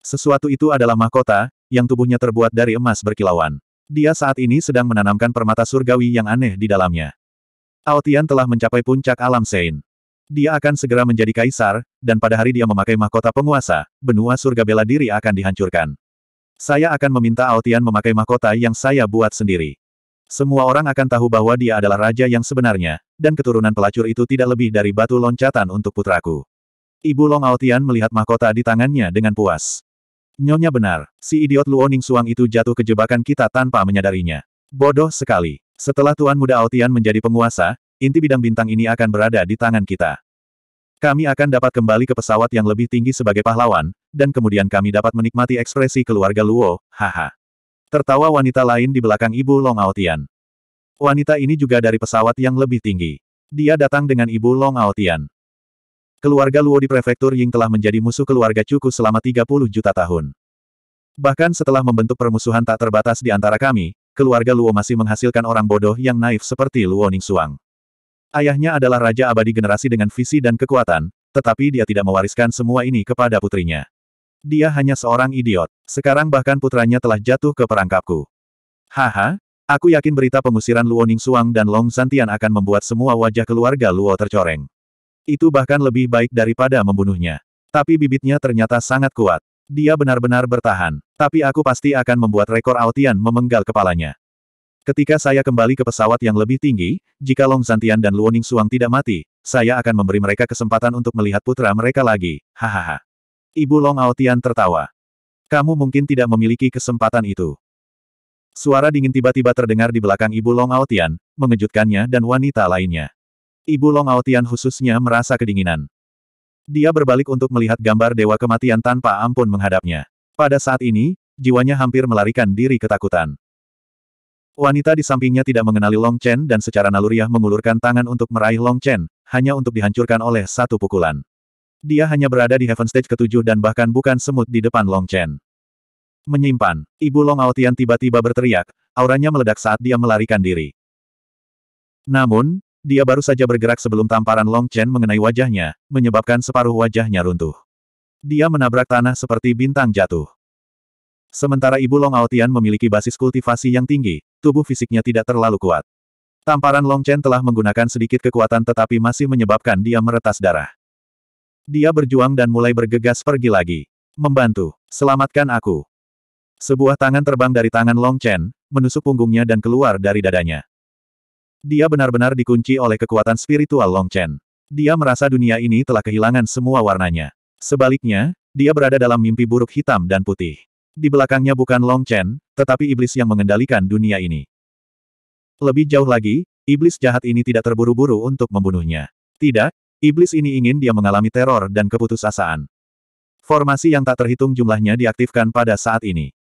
Sesuatu itu adalah mahkota, yang tubuhnya terbuat dari emas berkilauan. Dia saat ini sedang menanamkan permata surgawi yang aneh di dalamnya. Aotian telah mencapai puncak alam Sein. Dia akan segera menjadi kaisar, dan pada hari dia memakai mahkota penguasa, benua surga bela diri akan dihancurkan. Saya akan meminta Aotian memakai mahkota yang saya buat sendiri. Semua orang akan tahu bahwa dia adalah raja yang sebenarnya, dan keturunan pelacur itu tidak lebih dari batu loncatan untuk putraku. Ibu Long Aotian melihat mahkota di tangannya dengan puas. Nyonya benar, si idiot Luo Suang itu jatuh ke jebakan kita tanpa menyadarinya. Bodoh sekali. Setelah Tuan Muda Aotian menjadi penguasa, inti bidang bintang ini akan berada di tangan kita. Kami akan dapat kembali ke pesawat yang lebih tinggi sebagai pahlawan, dan kemudian kami dapat menikmati ekspresi keluarga Luo, haha. Tertawa wanita lain di belakang ibu Long Aotian. Wanita ini juga dari pesawat yang lebih tinggi. Dia datang dengan ibu Long Aotian. Keluarga Luo di prefektur Ying telah menjadi musuh keluarga Cuku selama 30 juta tahun. Bahkan setelah membentuk permusuhan tak terbatas di antara kami, keluarga Luo masih menghasilkan orang bodoh yang naif seperti Luo Ningsuang. Ayahnya adalah raja abadi generasi dengan visi dan kekuatan, tetapi dia tidak mewariskan semua ini kepada putrinya. Dia hanya seorang idiot. Sekarang bahkan putranya telah jatuh ke perangkapku. Haha, aku yakin berita pengusiran Luo Ning Suang dan Long Santian akan membuat semua wajah keluarga Luo tercoreng. Itu bahkan lebih baik daripada membunuhnya. Tapi bibitnya ternyata sangat kuat. Dia benar-benar bertahan, tapi aku pasti akan membuat rekor Aotian memenggal kepalanya. Ketika saya kembali ke pesawat yang lebih tinggi, jika Long Zantian dan Luoning Suang tidak mati, saya akan memberi mereka kesempatan untuk melihat putra mereka lagi, hahaha. Ibu Long Aotian tertawa. Kamu mungkin tidak memiliki kesempatan itu. Suara dingin tiba-tiba terdengar di belakang Ibu Long Aotian, mengejutkannya dan wanita lainnya. Ibu Long Aotian khususnya merasa kedinginan. Dia berbalik untuk melihat gambar dewa kematian tanpa ampun menghadapnya. Pada saat ini, jiwanya hampir melarikan diri ketakutan. Wanita di sampingnya tidak mengenali Long Chen dan secara naluriah mengulurkan tangan untuk meraih Long Chen, hanya untuk dihancurkan oleh satu pukulan. Dia hanya berada di Heaven Stage ketujuh dan bahkan bukan semut di depan Long Chen. Menyimpan, Ibu Long Aotian tiba-tiba berteriak, auranya meledak saat dia melarikan diri. Namun, dia baru saja bergerak sebelum tamparan Long Chen mengenai wajahnya, menyebabkan separuh wajahnya runtuh. Dia menabrak tanah seperti bintang jatuh. Sementara ibu Long Aotian memiliki basis kultivasi yang tinggi, tubuh fisiknya tidak terlalu kuat. Tamparan Long Chen telah menggunakan sedikit kekuatan tetapi masih menyebabkan dia meretas darah. Dia berjuang dan mulai bergegas pergi lagi. Membantu, selamatkan aku. Sebuah tangan terbang dari tangan Long Chen, menusuk punggungnya dan keluar dari dadanya. Dia benar-benar dikunci oleh kekuatan spiritual Long Chen. Dia merasa dunia ini telah kehilangan semua warnanya. Sebaliknya, dia berada dalam mimpi buruk hitam dan putih. Di belakangnya bukan Long Chen, tetapi iblis yang mengendalikan dunia ini. Lebih jauh lagi, iblis jahat ini tidak terburu-buru untuk membunuhnya. Tidak, iblis ini ingin dia mengalami teror dan keputusasaan. Formasi yang tak terhitung jumlahnya diaktifkan pada saat ini.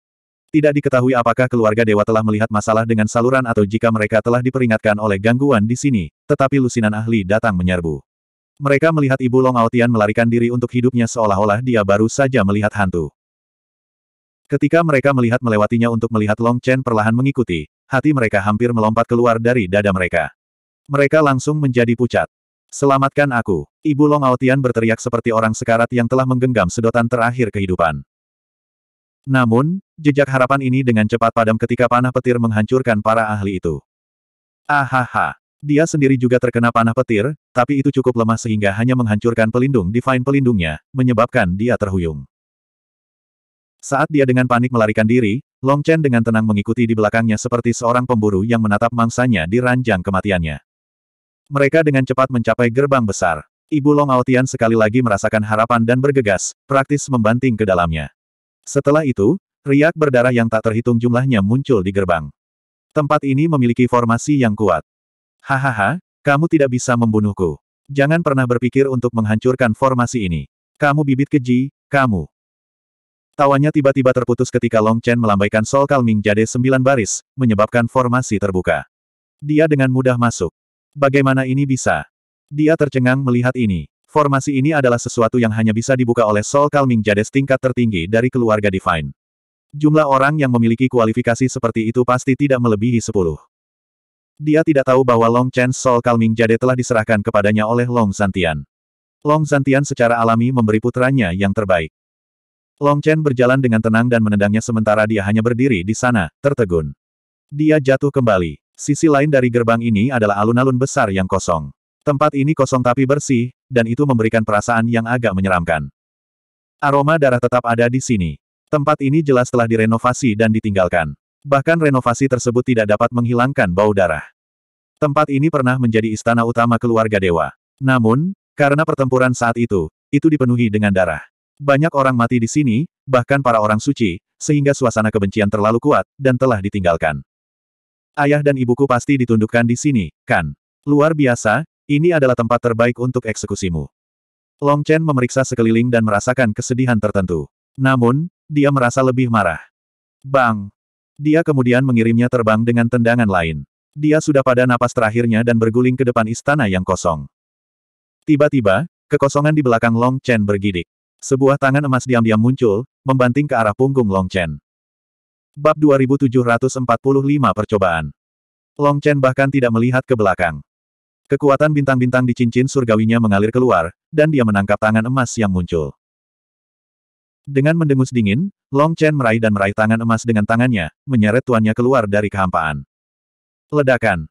Tidak diketahui apakah keluarga dewa telah melihat masalah dengan saluran atau jika mereka telah diperingatkan oleh gangguan di sini, tetapi lusinan ahli datang menyerbu. Mereka melihat Ibu Long Aotian melarikan diri untuk hidupnya seolah-olah dia baru saja melihat hantu. Ketika mereka melihat melewatinya untuk melihat Long Chen perlahan mengikuti, hati mereka hampir melompat keluar dari dada mereka. Mereka langsung menjadi pucat. Selamatkan aku. Ibu Long Aotian berteriak seperti orang sekarat yang telah menggenggam sedotan terakhir kehidupan. Namun, jejak harapan ini dengan cepat padam ketika panah petir menghancurkan para ahli itu. Ahaha. Dia sendiri juga terkena panah petir, tapi itu cukup lemah sehingga hanya menghancurkan pelindung divine pelindungnya, menyebabkan dia terhuyung. Saat dia dengan panik melarikan diri, Long Chen dengan tenang mengikuti di belakangnya seperti seorang pemburu yang menatap mangsanya di ranjang kematiannya. Mereka dengan cepat mencapai gerbang besar. Ibu Long Aotian sekali lagi merasakan harapan dan bergegas, praktis membanting ke dalamnya. Setelah itu, riak berdarah yang tak terhitung jumlahnya muncul di gerbang. Tempat ini memiliki formasi yang kuat. Hahaha, kamu tidak bisa membunuhku. Jangan pernah berpikir untuk menghancurkan formasi ini. Kamu bibit keji, kamu. Tawanya tiba-tiba terputus ketika Long Chen melambaikan Sol Kalming Jade sembilan baris, menyebabkan formasi terbuka. Dia dengan mudah masuk. Bagaimana ini bisa? Dia tercengang melihat ini. Formasi ini adalah sesuatu yang hanya bisa dibuka oleh Soul Calming Jades tingkat tertinggi dari keluarga Divine. Jumlah orang yang memiliki kualifikasi seperti itu pasti tidak melebihi 10. Dia tidak tahu bahwa Long Chen Soul Calming Jade telah diserahkan kepadanya oleh Long Santian. Long Santian secara alami memberi putranya yang terbaik. Long Chen berjalan dengan tenang dan menendangnya sementara dia hanya berdiri di sana, tertegun. Dia jatuh kembali. Sisi lain dari gerbang ini adalah alun-alun besar yang kosong. Tempat ini kosong tapi bersih, dan itu memberikan perasaan yang agak menyeramkan. Aroma darah tetap ada di sini. Tempat ini jelas telah direnovasi dan ditinggalkan. Bahkan renovasi tersebut tidak dapat menghilangkan bau darah. Tempat ini pernah menjadi istana utama keluarga dewa. Namun, karena pertempuran saat itu, itu dipenuhi dengan darah. Banyak orang mati di sini, bahkan para orang suci, sehingga suasana kebencian terlalu kuat, dan telah ditinggalkan. Ayah dan ibuku pasti ditundukkan di sini, kan? Luar biasa, ini adalah tempat terbaik untuk eksekusimu. Long Chen memeriksa sekeliling dan merasakan kesedihan tertentu. Namun, dia merasa lebih marah. Bang! Dia kemudian mengirimnya terbang dengan tendangan lain. Dia sudah pada napas terakhirnya dan berguling ke depan istana yang kosong. Tiba-tiba, kekosongan di belakang Long Chen bergidik. Sebuah tangan emas diam-diam muncul, membanting ke arah punggung Long Chen. Bab 2745 Percobaan Long Chen bahkan tidak melihat ke belakang. Kekuatan bintang-bintang di cincin surgawinya mengalir keluar, dan dia menangkap tangan emas yang muncul. Dengan mendengus dingin, Long Chen meraih dan meraih tangan emas dengan tangannya, menyeret tuannya keluar dari kehampaan. Ledakan.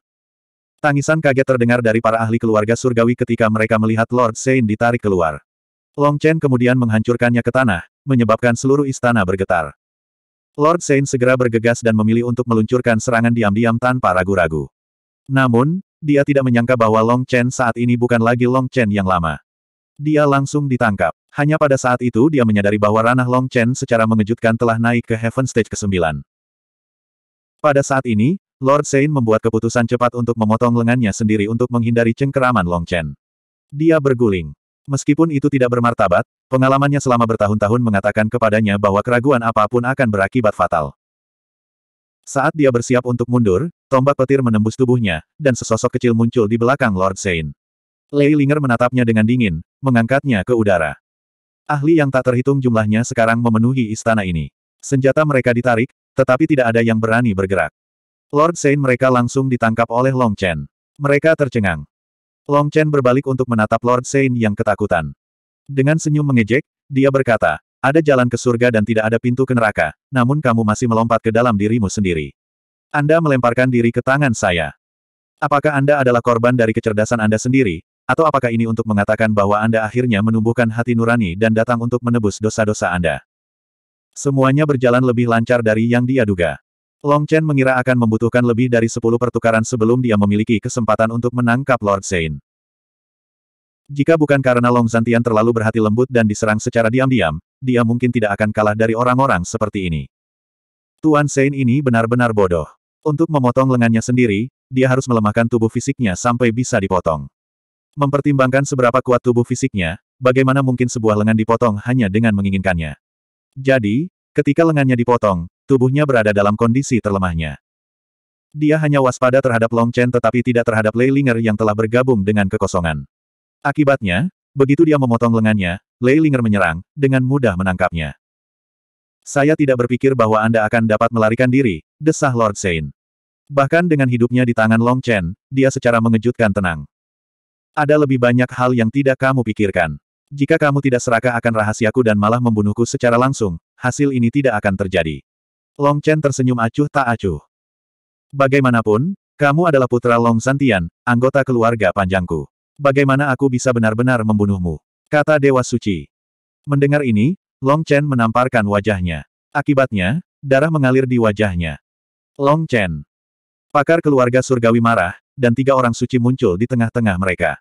Tangisan kaget terdengar dari para ahli keluarga surgawi ketika mereka melihat Lord Sein ditarik keluar. Long Chen kemudian menghancurkannya ke tanah, menyebabkan seluruh istana bergetar. Lord Sein segera bergegas dan memilih untuk meluncurkan serangan diam-diam tanpa ragu-ragu. Namun, dia tidak menyangka bahwa Long Chen saat ini bukan lagi Long Chen yang lama. Dia langsung ditangkap. Hanya pada saat itu dia menyadari bahwa ranah Long Chen secara mengejutkan telah naik ke Heaven Stage ke-9. Pada saat ini, Lord Sein membuat keputusan cepat untuk memotong lengannya sendiri untuk menghindari cengkeraman Long Chen. Dia berguling. Meskipun itu tidak bermartabat, pengalamannya selama bertahun-tahun mengatakan kepadanya bahwa keraguan apapun akan berakibat fatal. Saat dia bersiap untuk mundur, tombak petir menembus tubuhnya, dan sesosok kecil muncul di belakang Lord Sein. Lei Linger menatapnya dengan dingin, mengangkatnya ke udara. Ahli yang tak terhitung jumlahnya sekarang memenuhi istana ini. Senjata mereka ditarik, tetapi tidak ada yang berani bergerak. Lord Sein mereka langsung ditangkap oleh Long Chen. Mereka tercengang. Long Chen berbalik untuk menatap Lord Sein yang ketakutan. Dengan senyum mengejek, dia berkata, ada jalan ke surga dan tidak ada pintu ke neraka, namun kamu masih melompat ke dalam dirimu sendiri. Anda melemparkan diri ke tangan saya. Apakah Anda adalah korban dari kecerdasan Anda sendiri, atau apakah ini untuk mengatakan bahwa Anda akhirnya menumbuhkan hati nurani dan datang untuk menebus dosa-dosa Anda? Semuanya berjalan lebih lancar dari yang dia duga. Long Chen mengira akan membutuhkan lebih dari 10 pertukaran sebelum dia memiliki kesempatan untuk menangkap Lord Zain. Jika bukan karena Long Zantian terlalu berhati lembut dan diserang secara diam-diam, dia mungkin tidak akan kalah dari orang-orang seperti ini. Tuan Sein ini benar-benar bodoh. Untuk memotong lengannya sendiri, dia harus melemahkan tubuh fisiknya sampai bisa dipotong. Mempertimbangkan seberapa kuat tubuh fisiknya, bagaimana mungkin sebuah lengan dipotong hanya dengan menginginkannya. Jadi, ketika lengannya dipotong, tubuhnya berada dalam kondisi terlemahnya. Dia hanya waspada terhadap Long Chen tetapi tidak terhadap Lei Linger yang telah bergabung dengan kekosongan. Akibatnya, Begitu dia memotong lengannya, Lei Linger menyerang, dengan mudah menangkapnya. Saya tidak berpikir bahwa Anda akan dapat melarikan diri, desah Lord Sein. Bahkan dengan hidupnya di tangan Long Chen, dia secara mengejutkan tenang. Ada lebih banyak hal yang tidak kamu pikirkan. Jika kamu tidak serakah akan rahasiaku dan malah membunuhku secara langsung, hasil ini tidak akan terjadi. Long Chen tersenyum acuh tak acuh. Bagaimanapun, kamu adalah putra Long Santian, anggota keluarga panjangku. Bagaimana aku bisa benar-benar membunuhmu? Kata Dewa Suci. Mendengar ini, Long Chen menamparkan wajahnya. Akibatnya, darah mengalir di wajahnya. Long Chen. Pakar keluarga surgawi marah, dan tiga orang suci muncul di tengah-tengah mereka.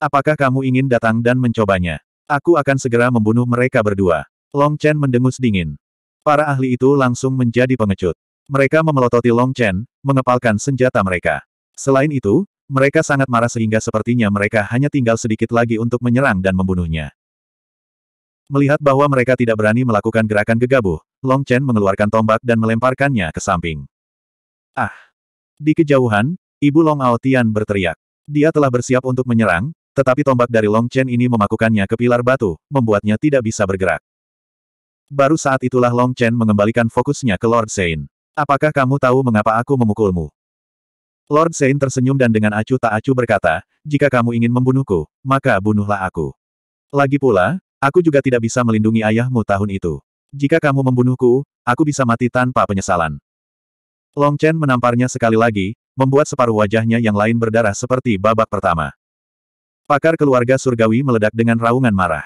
Apakah kamu ingin datang dan mencobanya? Aku akan segera membunuh mereka berdua. Long Chen mendengus dingin. Para ahli itu langsung menjadi pengecut. Mereka memelototi Long Chen, mengepalkan senjata mereka. Selain itu, mereka sangat marah sehingga sepertinya mereka hanya tinggal sedikit lagi untuk menyerang dan membunuhnya. Melihat bahwa mereka tidak berani melakukan gerakan gegabah, Long Chen mengeluarkan tombak dan melemparkannya ke samping. Ah! Di kejauhan, Ibu Long Aotian berteriak. Dia telah bersiap untuk menyerang, tetapi tombak dari Long Chen ini memakukannya ke pilar batu, membuatnya tidak bisa bergerak. Baru saat itulah Long Chen mengembalikan fokusnya ke Lord Sein. Apakah kamu tahu mengapa aku memukulmu? Lord Sein tersenyum dan dengan acuh tak acuh berkata, jika kamu ingin membunuhku, maka bunuhlah aku. Lagi pula, aku juga tidak bisa melindungi ayahmu tahun itu. Jika kamu membunuhku, aku bisa mati tanpa penyesalan. Long Chen menamparnya sekali lagi, membuat separuh wajahnya yang lain berdarah seperti babak pertama. Pakar keluarga surgawi meledak dengan raungan marah.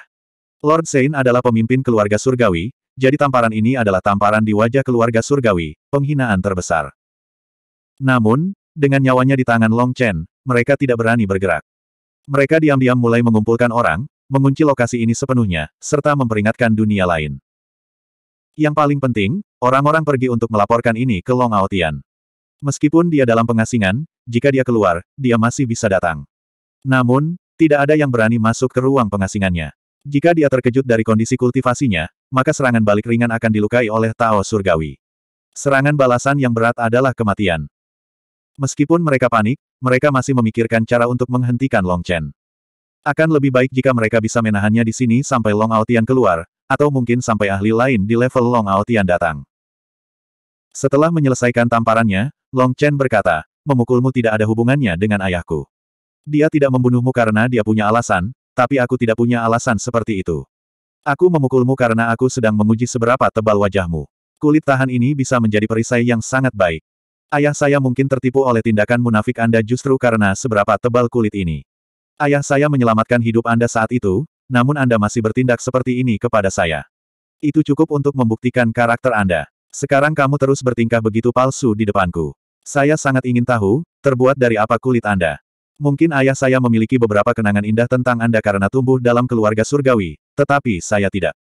Lord Sein adalah pemimpin keluarga surgawi, jadi tamparan ini adalah tamparan di wajah keluarga surgawi, penghinaan terbesar. Namun, dengan nyawanya di tangan Long Chen, mereka tidak berani bergerak. Mereka diam-diam mulai mengumpulkan orang, mengunci lokasi ini sepenuhnya, serta memperingatkan dunia lain. Yang paling penting, orang-orang pergi untuk melaporkan ini ke Long Aotian. Meskipun dia dalam pengasingan, jika dia keluar, dia masih bisa datang. Namun, tidak ada yang berani masuk ke ruang pengasingannya. Jika dia terkejut dari kondisi kultivasinya, maka serangan balik ringan akan dilukai oleh Tao Surgawi. Serangan balasan yang berat adalah kematian. Meskipun mereka panik, mereka masih memikirkan cara untuk menghentikan Long Chen. Akan lebih baik jika mereka bisa menahannya di sini sampai Long Aotian keluar, atau mungkin sampai ahli lain di level Long Aotian datang. Setelah menyelesaikan tamparannya, Long Chen berkata, memukulmu tidak ada hubungannya dengan ayahku. Dia tidak membunuhmu karena dia punya alasan, tapi aku tidak punya alasan seperti itu. Aku memukulmu karena aku sedang menguji seberapa tebal wajahmu. Kulit tahan ini bisa menjadi perisai yang sangat baik. Ayah saya mungkin tertipu oleh tindakan munafik Anda justru karena seberapa tebal kulit ini. Ayah saya menyelamatkan hidup Anda saat itu, namun Anda masih bertindak seperti ini kepada saya. Itu cukup untuk membuktikan karakter Anda. Sekarang kamu terus bertingkah begitu palsu di depanku. Saya sangat ingin tahu, terbuat dari apa kulit Anda. Mungkin ayah saya memiliki beberapa kenangan indah tentang Anda karena tumbuh dalam keluarga surgawi, tetapi saya tidak.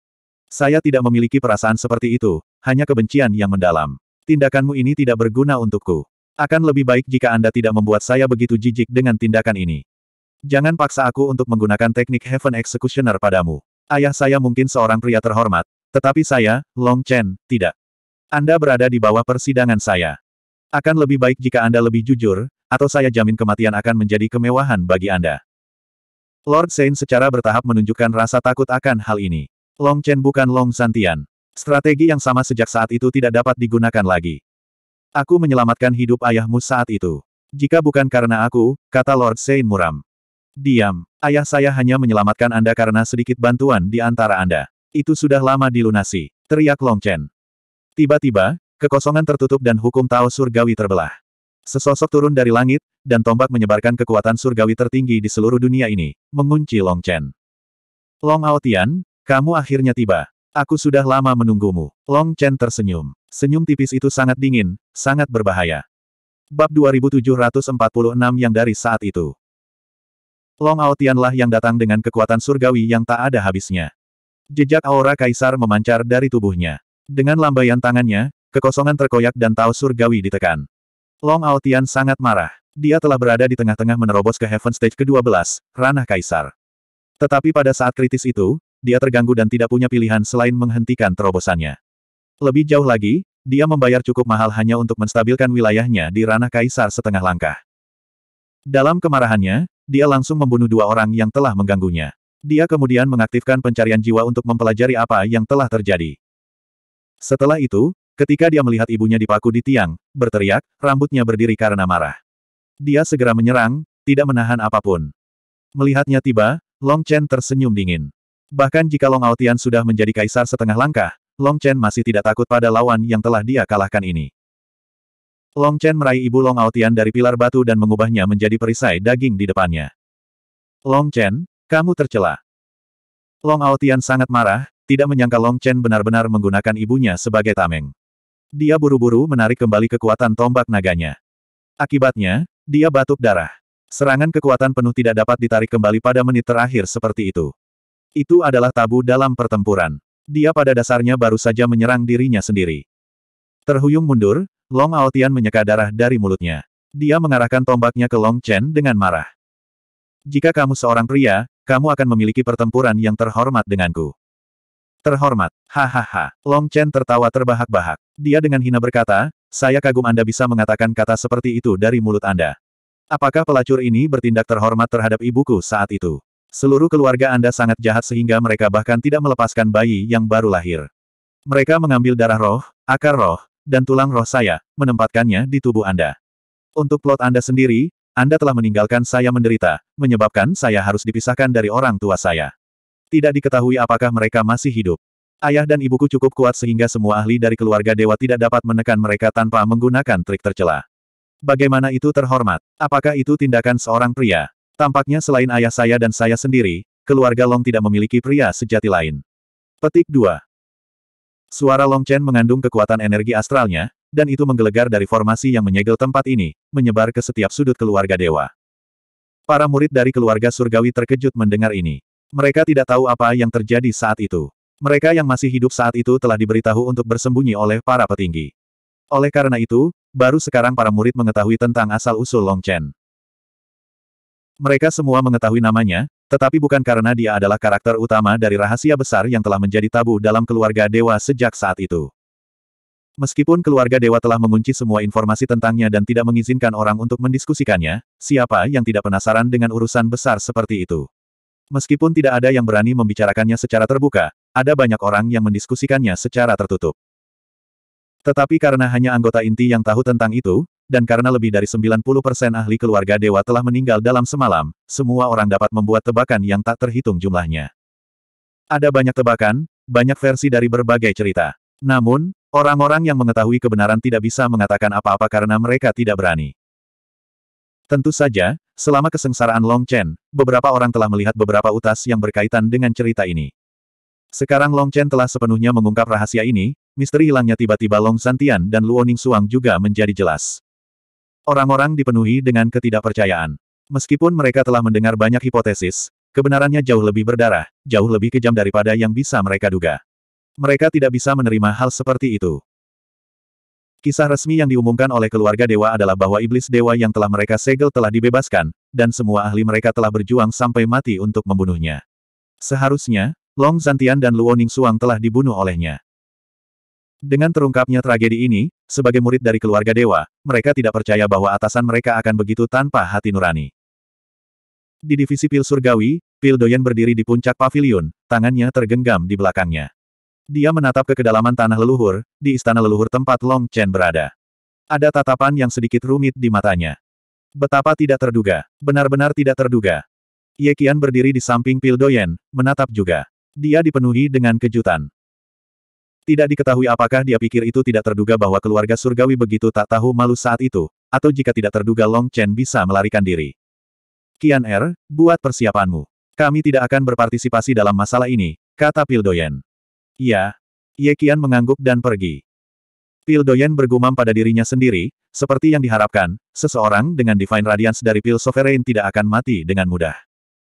Saya tidak memiliki perasaan seperti itu, hanya kebencian yang mendalam. Tindakanmu ini tidak berguna untukku. Akan lebih baik jika Anda tidak membuat saya begitu jijik dengan tindakan ini. Jangan paksa aku untuk menggunakan teknik Heaven Executioner padamu. Ayah saya mungkin seorang pria terhormat, tetapi saya, Long Chen, tidak. Anda berada di bawah persidangan saya. Akan lebih baik jika Anda lebih jujur, atau saya jamin kematian akan menjadi kemewahan bagi Anda. Lord Sein secara bertahap menunjukkan rasa takut akan hal ini. Long Chen bukan Long Santian. Strategi yang sama sejak saat itu tidak dapat digunakan lagi. Aku menyelamatkan hidup ayahmu saat itu. Jika bukan karena aku, kata Lord Saint Muram. Diam, ayah saya hanya menyelamatkan Anda karena sedikit bantuan di antara Anda. Itu sudah lama dilunasi, teriak Long Chen. Tiba-tiba, kekosongan tertutup dan hukum Tao Surgawi terbelah. Sesosok turun dari langit, dan tombak menyebarkan kekuatan surgawi tertinggi di seluruh dunia ini, mengunci Long Chen. Long Aotian, kamu akhirnya tiba. Aku sudah lama menunggumu. Long Chen tersenyum. Senyum tipis itu sangat dingin, sangat berbahaya. Bab 2746 yang dari saat itu. Long Aotianlah yang datang dengan kekuatan surgawi yang tak ada habisnya. Jejak aura kaisar memancar dari tubuhnya. Dengan lambaian tangannya, kekosongan terkoyak dan tahu surgawi ditekan. Long Aotian sangat marah. Dia telah berada di tengah-tengah menerobos ke Heaven Stage ke-12, ranah kaisar. Tetapi pada saat kritis itu, dia terganggu dan tidak punya pilihan selain menghentikan terobosannya. Lebih jauh lagi, dia membayar cukup mahal hanya untuk menstabilkan wilayahnya di ranah kaisar setengah langkah. Dalam kemarahannya, dia langsung membunuh dua orang yang telah mengganggunya. Dia kemudian mengaktifkan pencarian jiwa untuk mempelajari apa yang telah terjadi. Setelah itu, ketika dia melihat ibunya dipaku di tiang, berteriak, rambutnya berdiri karena marah. Dia segera menyerang, tidak menahan apapun. Melihatnya tiba, Long Chen tersenyum dingin. Bahkan jika Long Aotian sudah menjadi kaisar setengah langkah, Long Chen masih tidak takut pada lawan yang telah dia kalahkan ini. Long Chen meraih ibu Long Aotian dari pilar batu dan mengubahnya menjadi perisai daging di depannya. Long Chen, kamu tercela. Long Aotian sangat marah, tidak menyangka Long Chen benar-benar menggunakan ibunya sebagai tameng. Dia buru-buru menarik kembali kekuatan tombak naganya. Akibatnya, dia batuk darah. Serangan kekuatan penuh tidak dapat ditarik kembali pada menit terakhir seperti itu. Itu adalah tabu dalam pertempuran. Dia pada dasarnya baru saja menyerang dirinya sendiri. Terhuyung mundur, Long Aotian menyeka darah dari mulutnya. Dia mengarahkan tombaknya ke Long Chen dengan marah. Jika kamu seorang pria, kamu akan memiliki pertempuran yang terhormat denganku. Terhormat, hahaha. Long Chen tertawa terbahak-bahak. Dia dengan hina berkata, saya kagum Anda bisa mengatakan kata seperti itu dari mulut Anda. Apakah pelacur ini bertindak terhormat terhadap ibuku saat itu? Seluruh keluarga Anda sangat jahat sehingga mereka bahkan tidak melepaskan bayi yang baru lahir. Mereka mengambil darah roh, akar roh, dan tulang roh saya, menempatkannya di tubuh Anda. Untuk plot Anda sendiri, Anda telah meninggalkan saya menderita, menyebabkan saya harus dipisahkan dari orang tua saya. Tidak diketahui apakah mereka masih hidup. Ayah dan ibuku cukup kuat sehingga semua ahli dari keluarga dewa tidak dapat menekan mereka tanpa menggunakan trik tercela. Bagaimana itu terhormat? Apakah itu tindakan seorang pria? Tampaknya selain ayah saya dan saya sendiri, keluarga Long tidak memiliki pria sejati lain. Petik 2. Suara Long Chen mengandung kekuatan energi astralnya, dan itu menggelegar dari formasi yang menyegel tempat ini, menyebar ke setiap sudut keluarga dewa. Para murid dari keluarga surgawi terkejut mendengar ini. Mereka tidak tahu apa yang terjadi saat itu. Mereka yang masih hidup saat itu telah diberitahu untuk bersembunyi oleh para petinggi. Oleh karena itu, baru sekarang para murid mengetahui tentang asal-usul Long Chen. Mereka semua mengetahui namanya, tetapi bukan karena dia adalah karakter utama dari rahasia besar yang telah menjadi tabu dalam keluarga dewa sejak saat itu. Meskipun keluarga dewa telah mengunci semua informasi tentangnya dan tidak mengizinkan orang untuk mendiskusikannya, siapa yang tidak penasaran dengan urusan besar seperti itu? Meskipun tidak ada yang berani membicarakannya secara terbuka, ada banyak orang yang mendiskusikannya secara tertutup. Tetapi karena hanya anggota inti yang tahu tentang itu, dan karena lebih dari 90% ahli keluarga dewa telah meninggal dalam semalam, semua orang dapat membuat tebakan yang tak terhitung jumlahnya. Ada banyak tebakan, banyak versi dari berbagai cerita. Namun, orang-orang yang mengetahui kebenaran tidak bisa mengatakan apa-apa karena mereka tidak berani. Tentu saja, selama kesengsaraan Long Chen, beberapa orang telah melihat beberapa utas yang berkaitan dengan cerita ini. Sekarang Long Chen telah sepenuhnya mengungkap rahasia ini, misteri hilangnya tiba-tiba Long Santian dan Luoning Suang juga menjadi jelas. Orang-orang dipenuhi dengan ketidakpercayaan. Meskipun mereka telah mendengar banyak hipotesis, kebenarannya jauh lebih berdarah, jauh lebih kejam daripada yang bisa mereka duga. Mereka tidak bisa menerima hal seperti itu. Kisah resmi yang diumumkan oleh keluarga dewa adalah bahwa iblis dewa yang telah mereka segel telah dibebaskan, dan semua ahli mereka telah berjuang sampai mati untuk membunuhnya. Seharusnya, Long Zantian dan Luo Ning Suang telah dibunuh olehnya. Dengan terungkapnya tragedi ini, sebagai murid dari keluarga dewa, mereka tidak percaya bahwa atasan mereka akan begitu tanpa hati nurani. Di divisi pil surgawi, Pil Doyen berdiri di puncak pavilion, tangannya tergenggam di belakangnya. Dia menatap ke kedalaman tanah leluhur, di istana leluhur tempat Long Chen berada. Ada tatapan yang sedikit rumit di matanya. Betapa tidak terduga, benar-benar tidak terduga. Ye Qian berdiri di samping Pil Doyen, menatap juga. Dia dipenuhi dengan kejutan. Tidak diketahui apakah dia pikir itu tidak terduga bahwa keluarga surgawi begitu tak tahu malu saat itu, atau jika tidak terduga Long Chen bisa melarikan diri. Kian Er, buat persiapanmu. Kami tidak akan berpartisipasi dalam masalah ini, kata Pildoyen. Ya, Ye Kian mengangguk dan pergi. Pildoyen bergumam pada dirinya sendiri, seperti yang diharapkan, seseorang dengan Divine Radiance dari Pil Sovereign tidak akan mati dengan mudah.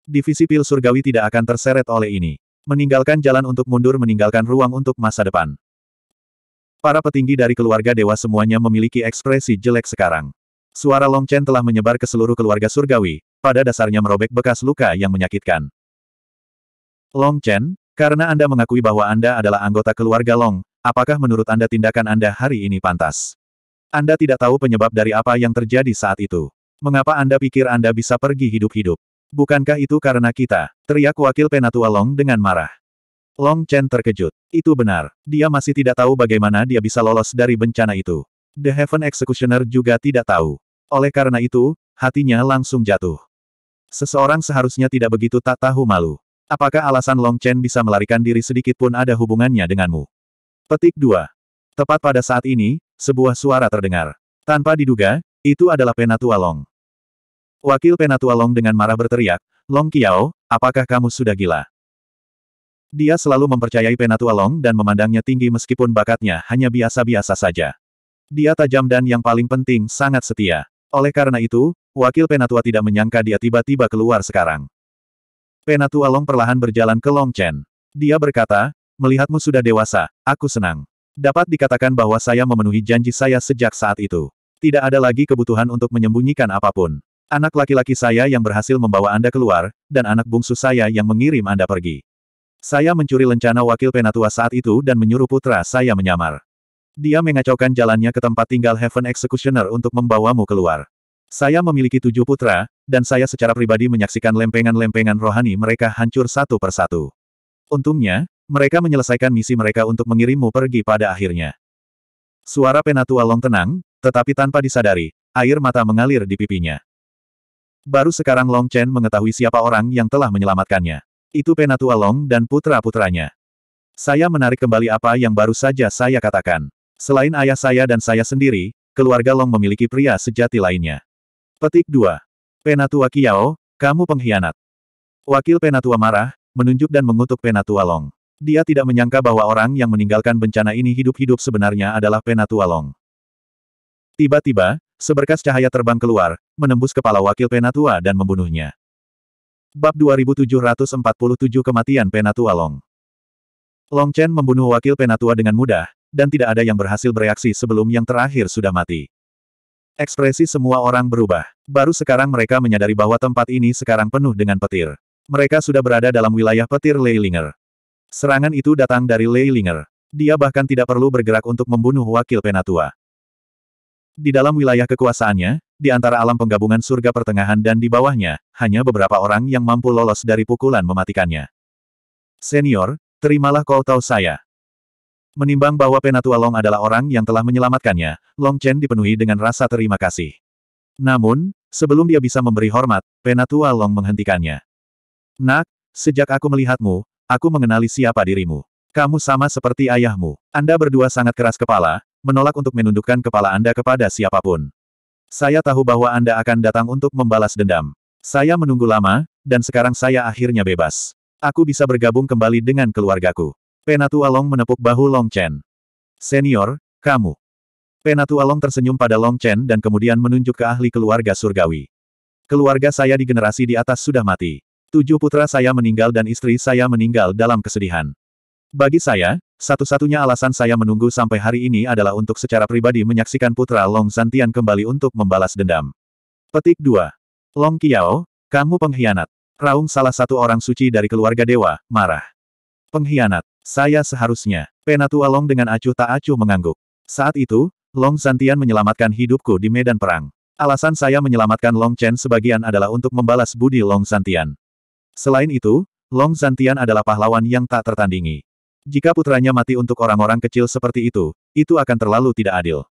Divisi Pil Surgawi tidak akan terseret oleh ini meninggalkan jalan untuk mundur meninggalkan ruang untuk masa depan. Para petinggi dari keluarga dewa semuanya memiliki ekspresi jelek sekarang. Suara Long Chen telah menyebar ke seluruh keluarga surgawi, pada dasarnya merobek bekas luka yang menyakitkan. Long Chen, karena Anda mengakui bahwa Anda adalah anggota keluarga Long, apakah menurut Anda tindakan Anda hari ini pantas? Anda tidak tahu penyebab dari apa yang terjadi saat itu. Mengapa Anda pikir Anda bisa pergi hidup-hidup? Bukankah itu karena kita? Teriak wakil penatua Long dengan marah. Long Chen terkejut. Itu benar. Dia masih tidak tahu bagaimana dia bisa lolos dari bencana itu. The Heaven Executioner juga tidak tahu. Oleh karena itu, hatinya langsung jatuh. Seseorang seharusnya tidak begitu tak tahu malu. Apakah alasan Long Chen bisa melarikan diri sedikit pun ada hubungannya denganmu? Petik 2. Tepat pada saat ini, sebuah suara terdengar. Tanpa diduga, itu adalah penatua Long. Wakil Penatua Long dengan marah berteriak, Long Kiao, apakah kamu sudah gila? Dia selalu mempercayai Penatua Long dan memandangnya tinggi meskipun bakatnya hanya biasa-biasa saja. Dia tajam dan yang paling penting sangat setia. Oleh karena itu, Wakil Penatua tidak menyangka dia tiba-tiba keluar sekarang. Penatua Long perlahan berjalan ke Long Chen. Dia berkata, melihatmu sudah dewasa, aku senang. Dapat dikatakan bahwa saya memenuhi janji saya sejak saat itu. Tidak ada lagi kebutuhan untuk menyembunyikan apapun. Anak laki-laki saya yang berhasil membawa Anda keluar, dan anak bungsu saya yang mengirim Anda pergi. Saya mencuri lencana wakil penatua saat itu dan menyuruh putra saya menyamar. Dia mengacaukan jalannya ke tempat tinggal Heaven Executioner untuk membawamu keluar. Saya memiliki tujuh putra, dan saya secara pribadi menyaksikan lempengan-lempengan rohani mereka hancur satu persatu. Untungnya, mereka menyelesaikan misi mereka untuk mengirimmu pergi pada akhirnya. Suara penatua Long tenang, tetapi tanpa disadari, air mata mengalir di pipinya. Baru sekarang Long Chen mengetahui siapa orang yang telah menyelamatkannya. Itu penatua Long dan putra-putranya. Saya menarik kembali apa yang baru saja saya katakan. Selain ayah saya dan saya sendiri, keluarga Long memiliki pria sejati lainnya. Petik 2. Penatua Kiao, kamu pengkhianat. Wakil penatua marah, menunjuk dan mengutuk penatua Long. Dia tidak menyangka bahwa orang yang meninggalkan bencana ini hidup-hidup sebenarnya adalah penatua Long. Tiba-tiba, Seberkas cahaya terbang keluar, menembus kepala wakil Penatua dan membunuhnya. Bab 2747 Kematian Penatua Long Long Chen membunuh wakil Penatua dengan mudah, dan tidak ada yang berhasil bereaksi sebelum yang terakhir sudah mati. Ekspresi semua orang berubah. Baru sekarang mereka menyadari bahwa tempat ini sekarang penuh dengan petir. Mereka sudah berada dalam wilayah petir Leilinger. Serangan itu datang dari Leilinger. Dia bahkan tidak perlu bergerak untuk membunuh wakil Penatua. Di dalam wilayah kekuasaannya, di antara alam penggabungan surga pertengahan dan di bawahnya, hanya beberapa orang yang mampu lolos dari pukulan mematikannya. Senior, terimalah kau tahu saya. Menimbang bahwa Penatua Long adalah orang yang telah menyelamatkannya, Long Chen dipenuhi dengan rasa terima kasih. Namun, sebelum dia bisa memberi hormat, Penatua Long menghentikannya. Nak, sejak aku melihatmu, aku mengenali siapa dirimu. Kamu sama seperti ayahmu. Anda berdua sangat keras kepala, menolak untuk menundukkan kepala Anda kepada siapapun. Saya tahu bahwa Anda akan datang untuk membalas dendam. Saya menunggu lama, dan sekarang saya akhirnya bebas. Aku bisa bergabung kembali dengan keluargaku. Penatua Long menepuk bahu Long Chen. Senior, kamu. Penatua Long tersenyum pada Long Chen dan kemudian menunjuk ke ahli keluarga surgawi. Keluarga saya di generasi di atas sudah mati. Tujuh putra saya meninggal dan istri saya meninggal dalam kesedihan. Bagi saya, satu-satunya alasan saya menunggu sampai hari ini adalah untuk secara pribadi menyaksikan putra Long Santian kembali untuk membalas dendam. Petik 2. Long Kiao, kamu pengkhianat. Raung salah satu orang suci dari keluarga dewa, marah. Pengkhianat, saya seharusnya. Penatua Long dengan acuh tak acuh mengangguk. Saat itu, Long Santian menyelamatkan hidupku di medan perang. Alasan saya menyelamatkan Long Chen sebagian adalah untuk membalas budi Long Santian. Selain itu, Long Santian adalah pahlawan yang tak tertandingi. Jika putranya mati untuk orang-orang kecil seperti itu, itu akan terlalu tidak adil.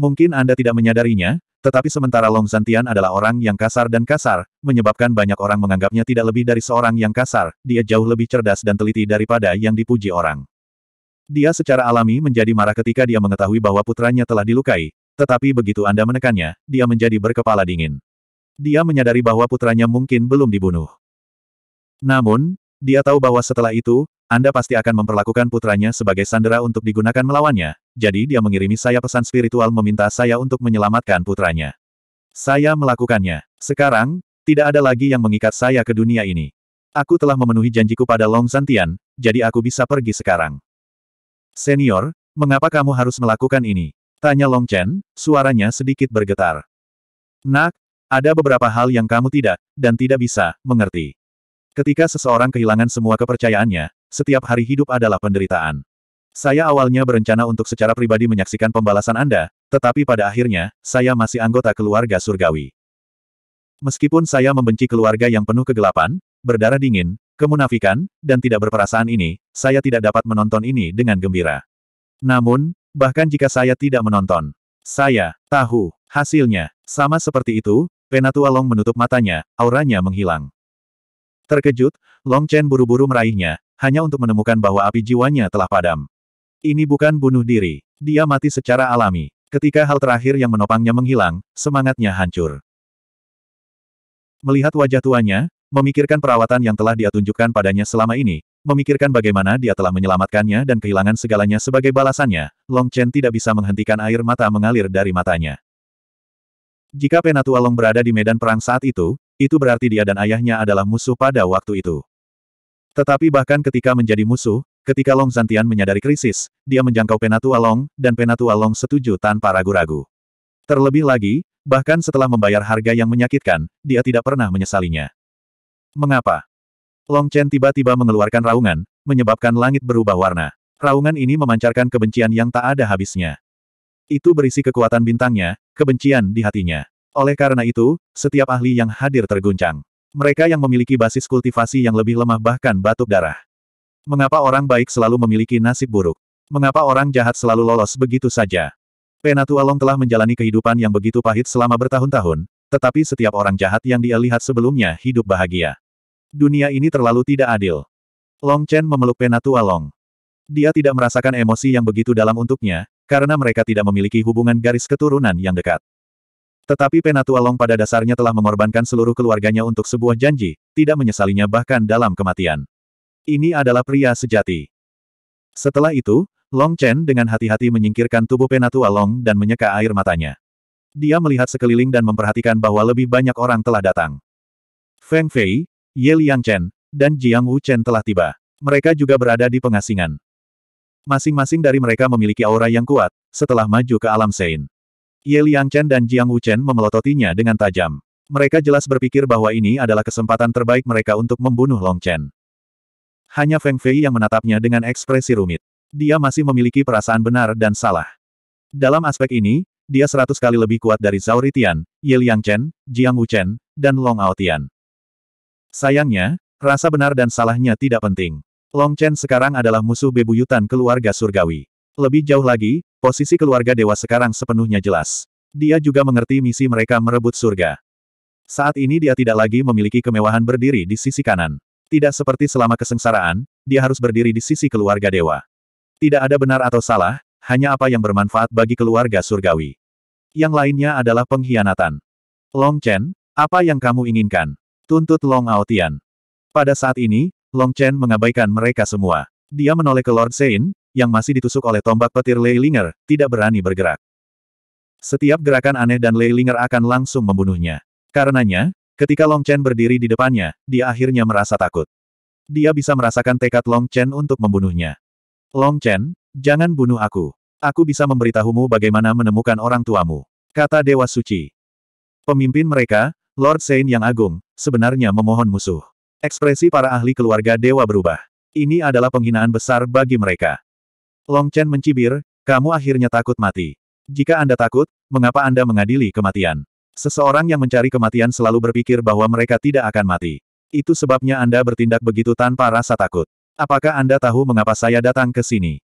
Mungkin Anda tidak menyadarinya, tetapi sementara Long Zantian adalah orang yang kasar dan kasar, menyebabkan banyak orang menganggapnya tidak lebih dari seorang yang kasar, dia jauh lebih cerdas dan teliti daripada yang dipuji orang. Dia secara alami menjadi marah ketika dia mengetahui bahwa putranya telah dilukai, tetapi begitu Anda menekannya, dia menjadi berkepala dingin. Dia menyadari bahwa putranya mungkin belum dibunuh. Namun, dia tahu bahwa setelah itu, Anda pasti akan memperlakukan putranya sebagai sandera untuk digunakan melawannya, jadi dia mengirimi saya pesan spiritual meminta saya untuk menyelamatkan putranya. Saya melakukannya. Sekarang, tidak ada lagi yang mengikat saya ke dunia ini. Aku telah memenuhi janjiku pada Long Santian, jadi aku bisa pergi sekarang. Senior, mengapa kamu harus melakukan ini? Tanya Long Chen, suaranya sedikit bergetar. Nak, ada beberapa hal yang kamu tidak, dan tidak bisa, mengerti. Ketika seseorang kehilangan semua kepercayaannya, setiap hari hidup adalah penderitaan. Saya awalnya berencana untuk secara pribadi menyaksikan pembalasan Anda, tetapi pada akhirnya, saya masih anggota keluarga surgawi. Meskipun saya membenci keluarga yang penuh kegelapan, berdarah dingin, kemunafikan, dan tidak berperasaan ini, saya tidak dapat menonton ini dengan gembira. Namun, bahkan jika saya tidak menonton, saya tahu hasilnya. Sama seperti itu, Penatua Long menutup matanya, auranya menghilang. Terkejut, Long Chen buru-buru meraihnya, hanya untuk menemukan bahwa api jiwanya telah padam. Ini bukan bunuh diri. Dia mati secara alami. Ketika hal terakhir yang menopangnya menghilang, semangatnya hancur. Melihat wajah tuanya, memikirkan perawatan yang telah dia tunjukkan padanya selama ini, memikirkan bagaimana dia telah menyelamatkannya dan kehilangan segalanya sebagai balasannya, Long Chen tidak bisa menghentikan air mata mengalir dari matanya. Jika Penatua Long berada di medan perang saat itu, itu berarti dia dan ayahnya adalah musuh pada waktu itu. Tetapi bahkan ketika menjadi musuh, ketika Long Zantian menyadari krisis, dia menjangkau Penatua Long, dan Penatua Long setuju tanpa ragu-ragu. Terlebih lagi, bahkan setelah membayar harga yang menyakitkan, dia tidak pernah menyesalinya. Mengapa? Long Chen tiba-tiba mengeluarkan raungan, menyebabkan langit berubah warna. Raungan ini memancarkan kebencian yang tak ada habisnya. Itu berisi kekuatan bintangnya, kebencian di hatinya. Oleh karena itu, setiap ahli yang hadir terguncang. Mereka yang memiliki basis kultivasi yang lebih lemah bahkan batuk darah. Mengapa orang baik selalu memiliki nasib buruk? Mengapa orang jahat selalu lolos begitu saja? Penatua Long telah menjalani kehidupan yang begitu pahit selama bertahun-tahun, tetapi setiap orang jahat yang dia lihat sebelumnya hidup bahagia. Dunia ini terlalu tidak adil. Long Chen memeluk Penatua Long. Dia tidak merasakan emosi yang begitu dalam untuknya, karena mereka tidak memiliki hubungan garis keturunan yang dekat. Tetapi Penatua Long pada dasarnya telah mengorbankan seluruh keluarganya untuk sebuah janji, tidak menyesalinya bahkan dalam kematian. Ini adalah pria sejati. Setelah itu, Long Chen dengan hati-hati menyingkirkan tubuh Penatua Long dan menyeka air matanya. Dia melihat sekeliling dan memperhatikan bahwa lebih banyak orang telah datang. Feng Fei, Ye Liang Chen, dan Jiang Wu Chen telah tiba. Mereka juga berada di pengasingan. Masing-masing dari mereka memiliki aura yang kuat, setelah maju ke alam Sein. Ye Chen dan Jiang Wuchen memelototinya dengan tajam. Mereka jelas berpikir bahwa ini adalah kesempatan terbaik mereka untuk membunuh Long Chen. Hanya Feng Fei yang menatapnya dengan ekspresi rumit. Dia masih memiliki perasaan benar dan salah. Dalam aspek ini, dia seratus kali lebih kuat dari Zhao Ritian, Ye Liangchen, Jiang Wuchen, dan Long Aotian. Sayangnya, rasa benar dan salahnya tidak penting. Long Chen sekarang adalah musuh bebuyutan keluarga surgawi. Lebih jauh lagi, posisi keluarga dewa sekarang sepenuhnya jelas. Dia juga mengerti misi mereka merebut surga. Saat ini dia tidak lagi memiliki kemewahan berdiri di sisi kanan. Tidak seperti selama kesengsaraan, dia harus berdiri di sisi keluarga dewa. Tidak ada benar atau salah, hanya apa yang bermanfaat bagi keluarga surgawi. Yang lainnya adalah pengkhianatan. Long Chen, apa yang kamu inginkan? Tuntut Long Aotian. Pada saat ini, Long Chen mengabaikan mereka semua. Dia menoleh ke Lord Sein, yang masih ditusuk oleh tombak petir Lei Linger tidak berani bergerak. Setiap gerakan aneh dan Lei Linger akan langsung membunuhnya. Karenanya, ketika Long Chen berdiri di depannya, dia akhirnya merasa takut. Dia bisa merasakan tekad Long Chen untuk membunuhnya. Long Chen, jangan bunuh aku. Aku bisa memberitahumu bagaimana menemukan orang tuamu. Kata Dewa Suci. Pemimpin mereka, Lord Sein yang agung, sebenarnya memohon musuh. Ekspresi para ahli keluarga dewa berubah. Ini adalah penghinaan besar bagi mereka. Long Chen mencibir, kamu akhirnya takut mati. Jika Anda takut, mengapa Anda mengadili kematian? Seseorang yang mencari kematian selalu berpikir bahwa mereka tidak akan mati. Itu sebabnya Anda bertindak begitu tanpa rasa takut. Apakah Anda tahu mengapa saya datang ke sini?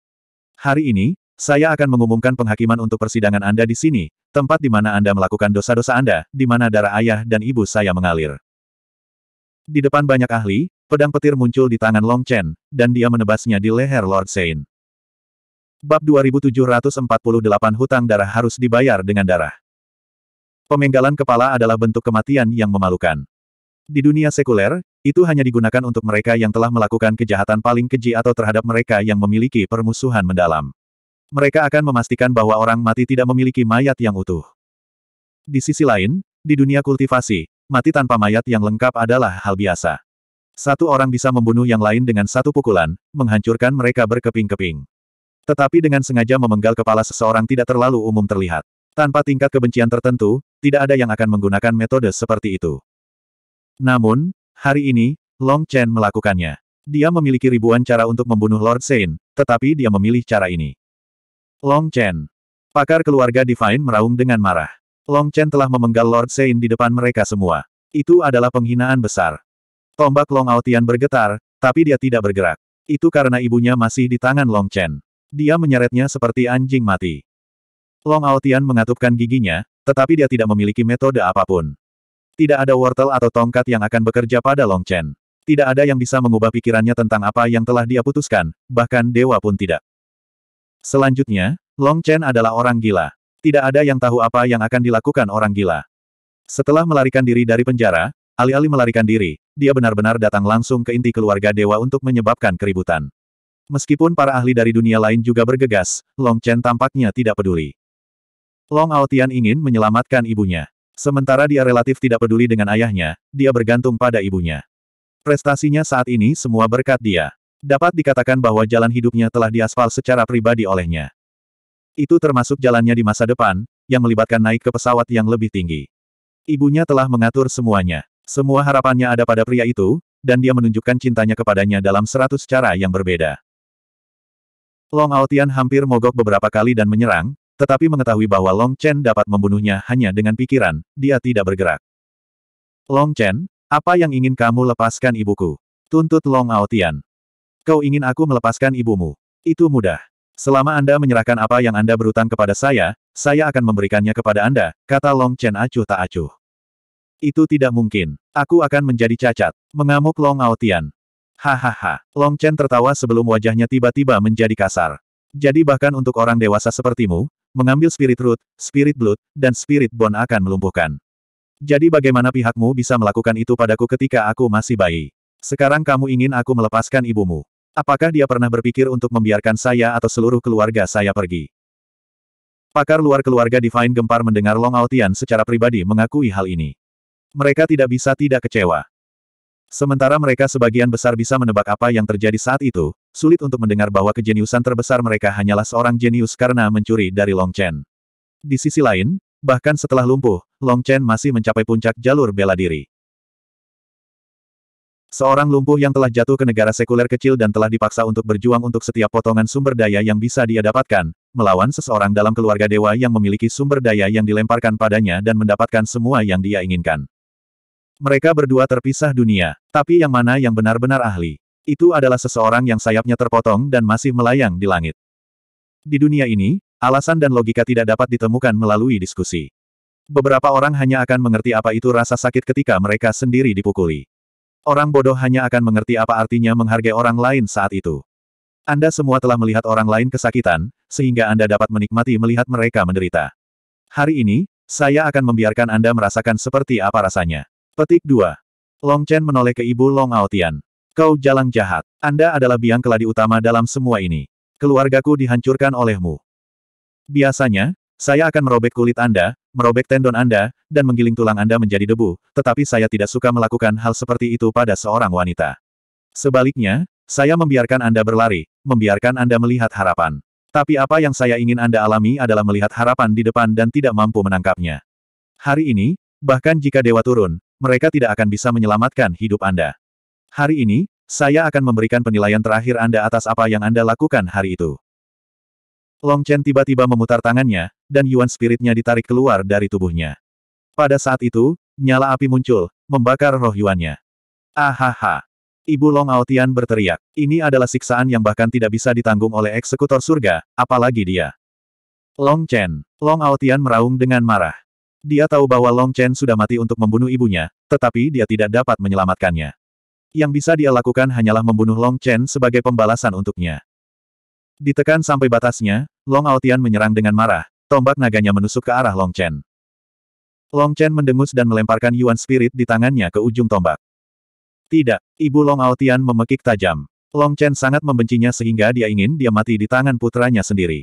Hari ini, saya akan mengumumkan penghakiman untuk persidangan Anda di sini, tempat di mana Anda melakukan dosa-dosa Anda, di mana darah ayah dan ibu saya mengalir. Di depan banyak ahli, pedang petir muncul di tangan Long Chen, dan dia menebasnya di leher Lord Sein. Bab 2748 Hutang Darah Harus Dibayar Dengan Darah Pemenggalan kepala adalah bentuk kematian yang memalukan. Di dunia sekuler, itu hanya digunakan untuk mereka yang telah melakukan kejahatan paling keji atau terhadap mereka yang memiliki permusuhan mendalam. Mereka akan memastikan bahwa orang mati tidak memiliki mayat yang utuh. Di sisi lain, di dunia kultivasi, mati tanpa mayat yang lengkap adalah hal biasa. Satu orang bisa membunuh yang lain dengan satu pukulan, menghancurkan mereka berkeping-keping. Tetapi dengan sengaja memenggal kepala seseorang tidak terlalu umum terlihat. Tanpa tingkat kebencian tertentu, tidak ada yang akan menggunakan metode seperti itu. Namun, hari ini, Long Chen melakukannya. Dia memiliki ribuan cara untuk membunuh Lord Sein, tetapi dia memilih cara ini. Long Chen. Pakar keluarga Divine meraung dengan marah. Long Chen telah memenggal Lord Sein di depan mereka semua. Itu adalah penghinaan besar. Tombak Long Aotian bergetar, tapi dia tidak bergerak. Itu karena ibunya masih di tangan Long Chen. Dia menyeretnya seperti anjing mati. Long Aotian mengatupkan giginya, tetapi dia tidak memiliki metode apapun. Tidak ada wortel atau tongkat yang akan bekerja pada Long Chen. Tidak ada yang bisa mengubah pikirannya tentang apa yang telah dia putuskan, bahkan dewa pun tidak. Selanjutnya, Long Chen adalah orang gila. Tidak ada yang tahu apa yang akan dilakukan orang gila. Setelah melarikan diri dari penjara, alih-alih melarikan diri, dia benar-benar datang langsung ke inti keluarga dewa untuk menyebabkan keributan. Meskipun para ahli dari dunia lain juga bergegas, Long Chen tampaknya tidak peduli. Long Aotian ingin menyelamatkan ibunya. Sementara dia relatif tidak peduli dengan ayahnya, dia bergantung pada ibunya. Prestasinya saat ini semua berkat dia. Dapat dikatakan bahwa jalan hidupnya telah diaspal secara pribadi olehnya. Itu termasuk jalannya di masa depan, yang melibatkan naik ke pesawat yang lebih tinggi. Ibunya telah mengatur semuanya. Semua harapannya ada pada pria itu, dan dia menunjukkan cintanya kepadanya dalam seratus cara yang berbeda. Long Aotian hampir mogok beberapa kali dan menyerang, tetapi mengetahui bahwa Long Chen dapat membunuhnya hanya dengan pikiran, dia tidak bergerak. Long Chen, apa yang ingin kamu lepaskan ibuku? Tuntut Long Aotian. Kau ingin aku melepaskan ibumu. Itu mudah. Selama Anda menyerahkan apa yang Anda berutang kepada saya, saya akan memberikannya kepada Anda, kata Long Chen acuh tak acuh. Itu tidak mungkin. Aku akan menjadi cacat. Mengamuk Long Aotian. Hahaha, Long Chen tertawa sebelum wajahnya tiba-tiba menjadi kasar. Jadi bahkan untuk orang dewasa sepertimu, mengambil spirit root, spirit blood, dan spirit Bone akan melumpuhkan. Jadi bagaimana pihakmu bisa melakukan itu padaku ketika aku masih bayi? Sekarang kamu ingin aku melepaskan ibumu. Apakah dia pernah berpikir untuk membiarkan saya atau seluruh keluarga saya pergi? Pakar luar keluarga Divine gempar mendengar Long Aotian secara pribadi mengakui hal ini. Mereka tidak bisa tidak kecewa. Sementara mereka sebagian besar bisa menebak apa yang terjadi saat itu, sulit untuk mendengar bahwa kejeniusan terbesar mereka hanyalah seorang jenius karena mencuri dari Long Chen. Di sisi lain, bahkan setelah lumpuh, Long Chen masih mencapai puncak jalur bela diri. Seorang lumpuh yang telah jatuh ke negara sekuler kecil dan telah dipaksa untuk berjuang untuk setiap potongan sumber daya yang bisa dia dapatkan, melawan seseorang dalam keluarga dewa yang memiliki sumber daya yang dilemparkan padanya dan mendapatkan semua yang dia inginkan. Mereka berdua terpisah dunia, tapi yang mana yang benar-benar ahli? Itu adalah seseorang yang sayapnya terpotong dan masih melayang di langit. Di dunia ini, alasan dan logika tidak dapat ditemukan melalui diskusi. Beberapa orang hanya akan mengerti apa itu rasa sakit ketika mereka sendiri dipukuli. Orang bodoh hanya akan mengerti apa artinya menghargai orang lain saat itu. Anda semua telah melihat orang lain kesakitan, sehingga Anda dapat menikmati melihat mereka menderita. Hari ini, saya akan membiarkan Anda merasakan seperti apa rasanya. Petik 2. Long Chen menoleh ke ibu Long Aotian. Kau jalan jahat. Anda adalah biang keladi utama dalam semua ini. Keluargaku dihancurkan olehmu. Biasanya, saya akan merobek kulit Anda, merobek tendon Anda, dan menggiling tulang Anda menjadi debu, tetapi saya tidak suka melakukan hal seperti itu pada seorang wanita. Sebaliknya, saya membiarkan Anda berlari, membiarkan Anda melihat harapan. Tapi apa yang saya ingin Anda alami adalah melihat harapan di depan dan tidak mampu menangkapnya. Hari ini, bahkan jika dewa turun, mereka tidak akan bisa menyelamatkan hidup Anda. Hari ini, saya akan memberikan penilaian terakhir Anda atas apa yang Anda lakukan hari itu. Long Chen tiba-tiba memutar tangannya, dan Yuan spiritnya ditarik keluar dari tubuhnya. Pada saat itu, nyala api muncul, membakar roh Yuannya. Ahaha! Ibu Long Aotian berteriak, ini adalah siksaan yang bahkan tidak bisa ditanggung oleh eksekutor surga, apalagi dia. Long Chen, Long Aotian meraung dengan marah. Dia tahu bahwa Long Chen sudah mati untuk membunuh ibunya, tetapi dia tidak dapat menyelamatkannya. Yang bisa dia lakukan hanyalah membunuh Long Chen sebagai pembalasan untuknya. Ditekan sampai batasnya, Long Aotian menyerang dengan marah, tombak naganya menusuk ke arah Long Chen. Long Chen mendengus dan melemparkan Yuan Spirit di tangannya ke ujung tombak. Tidak, ibu Long Aotian memekik tajam. Long Chen sangat membencinya sehingga dia ingin dia mati di tangan putranya sendiri.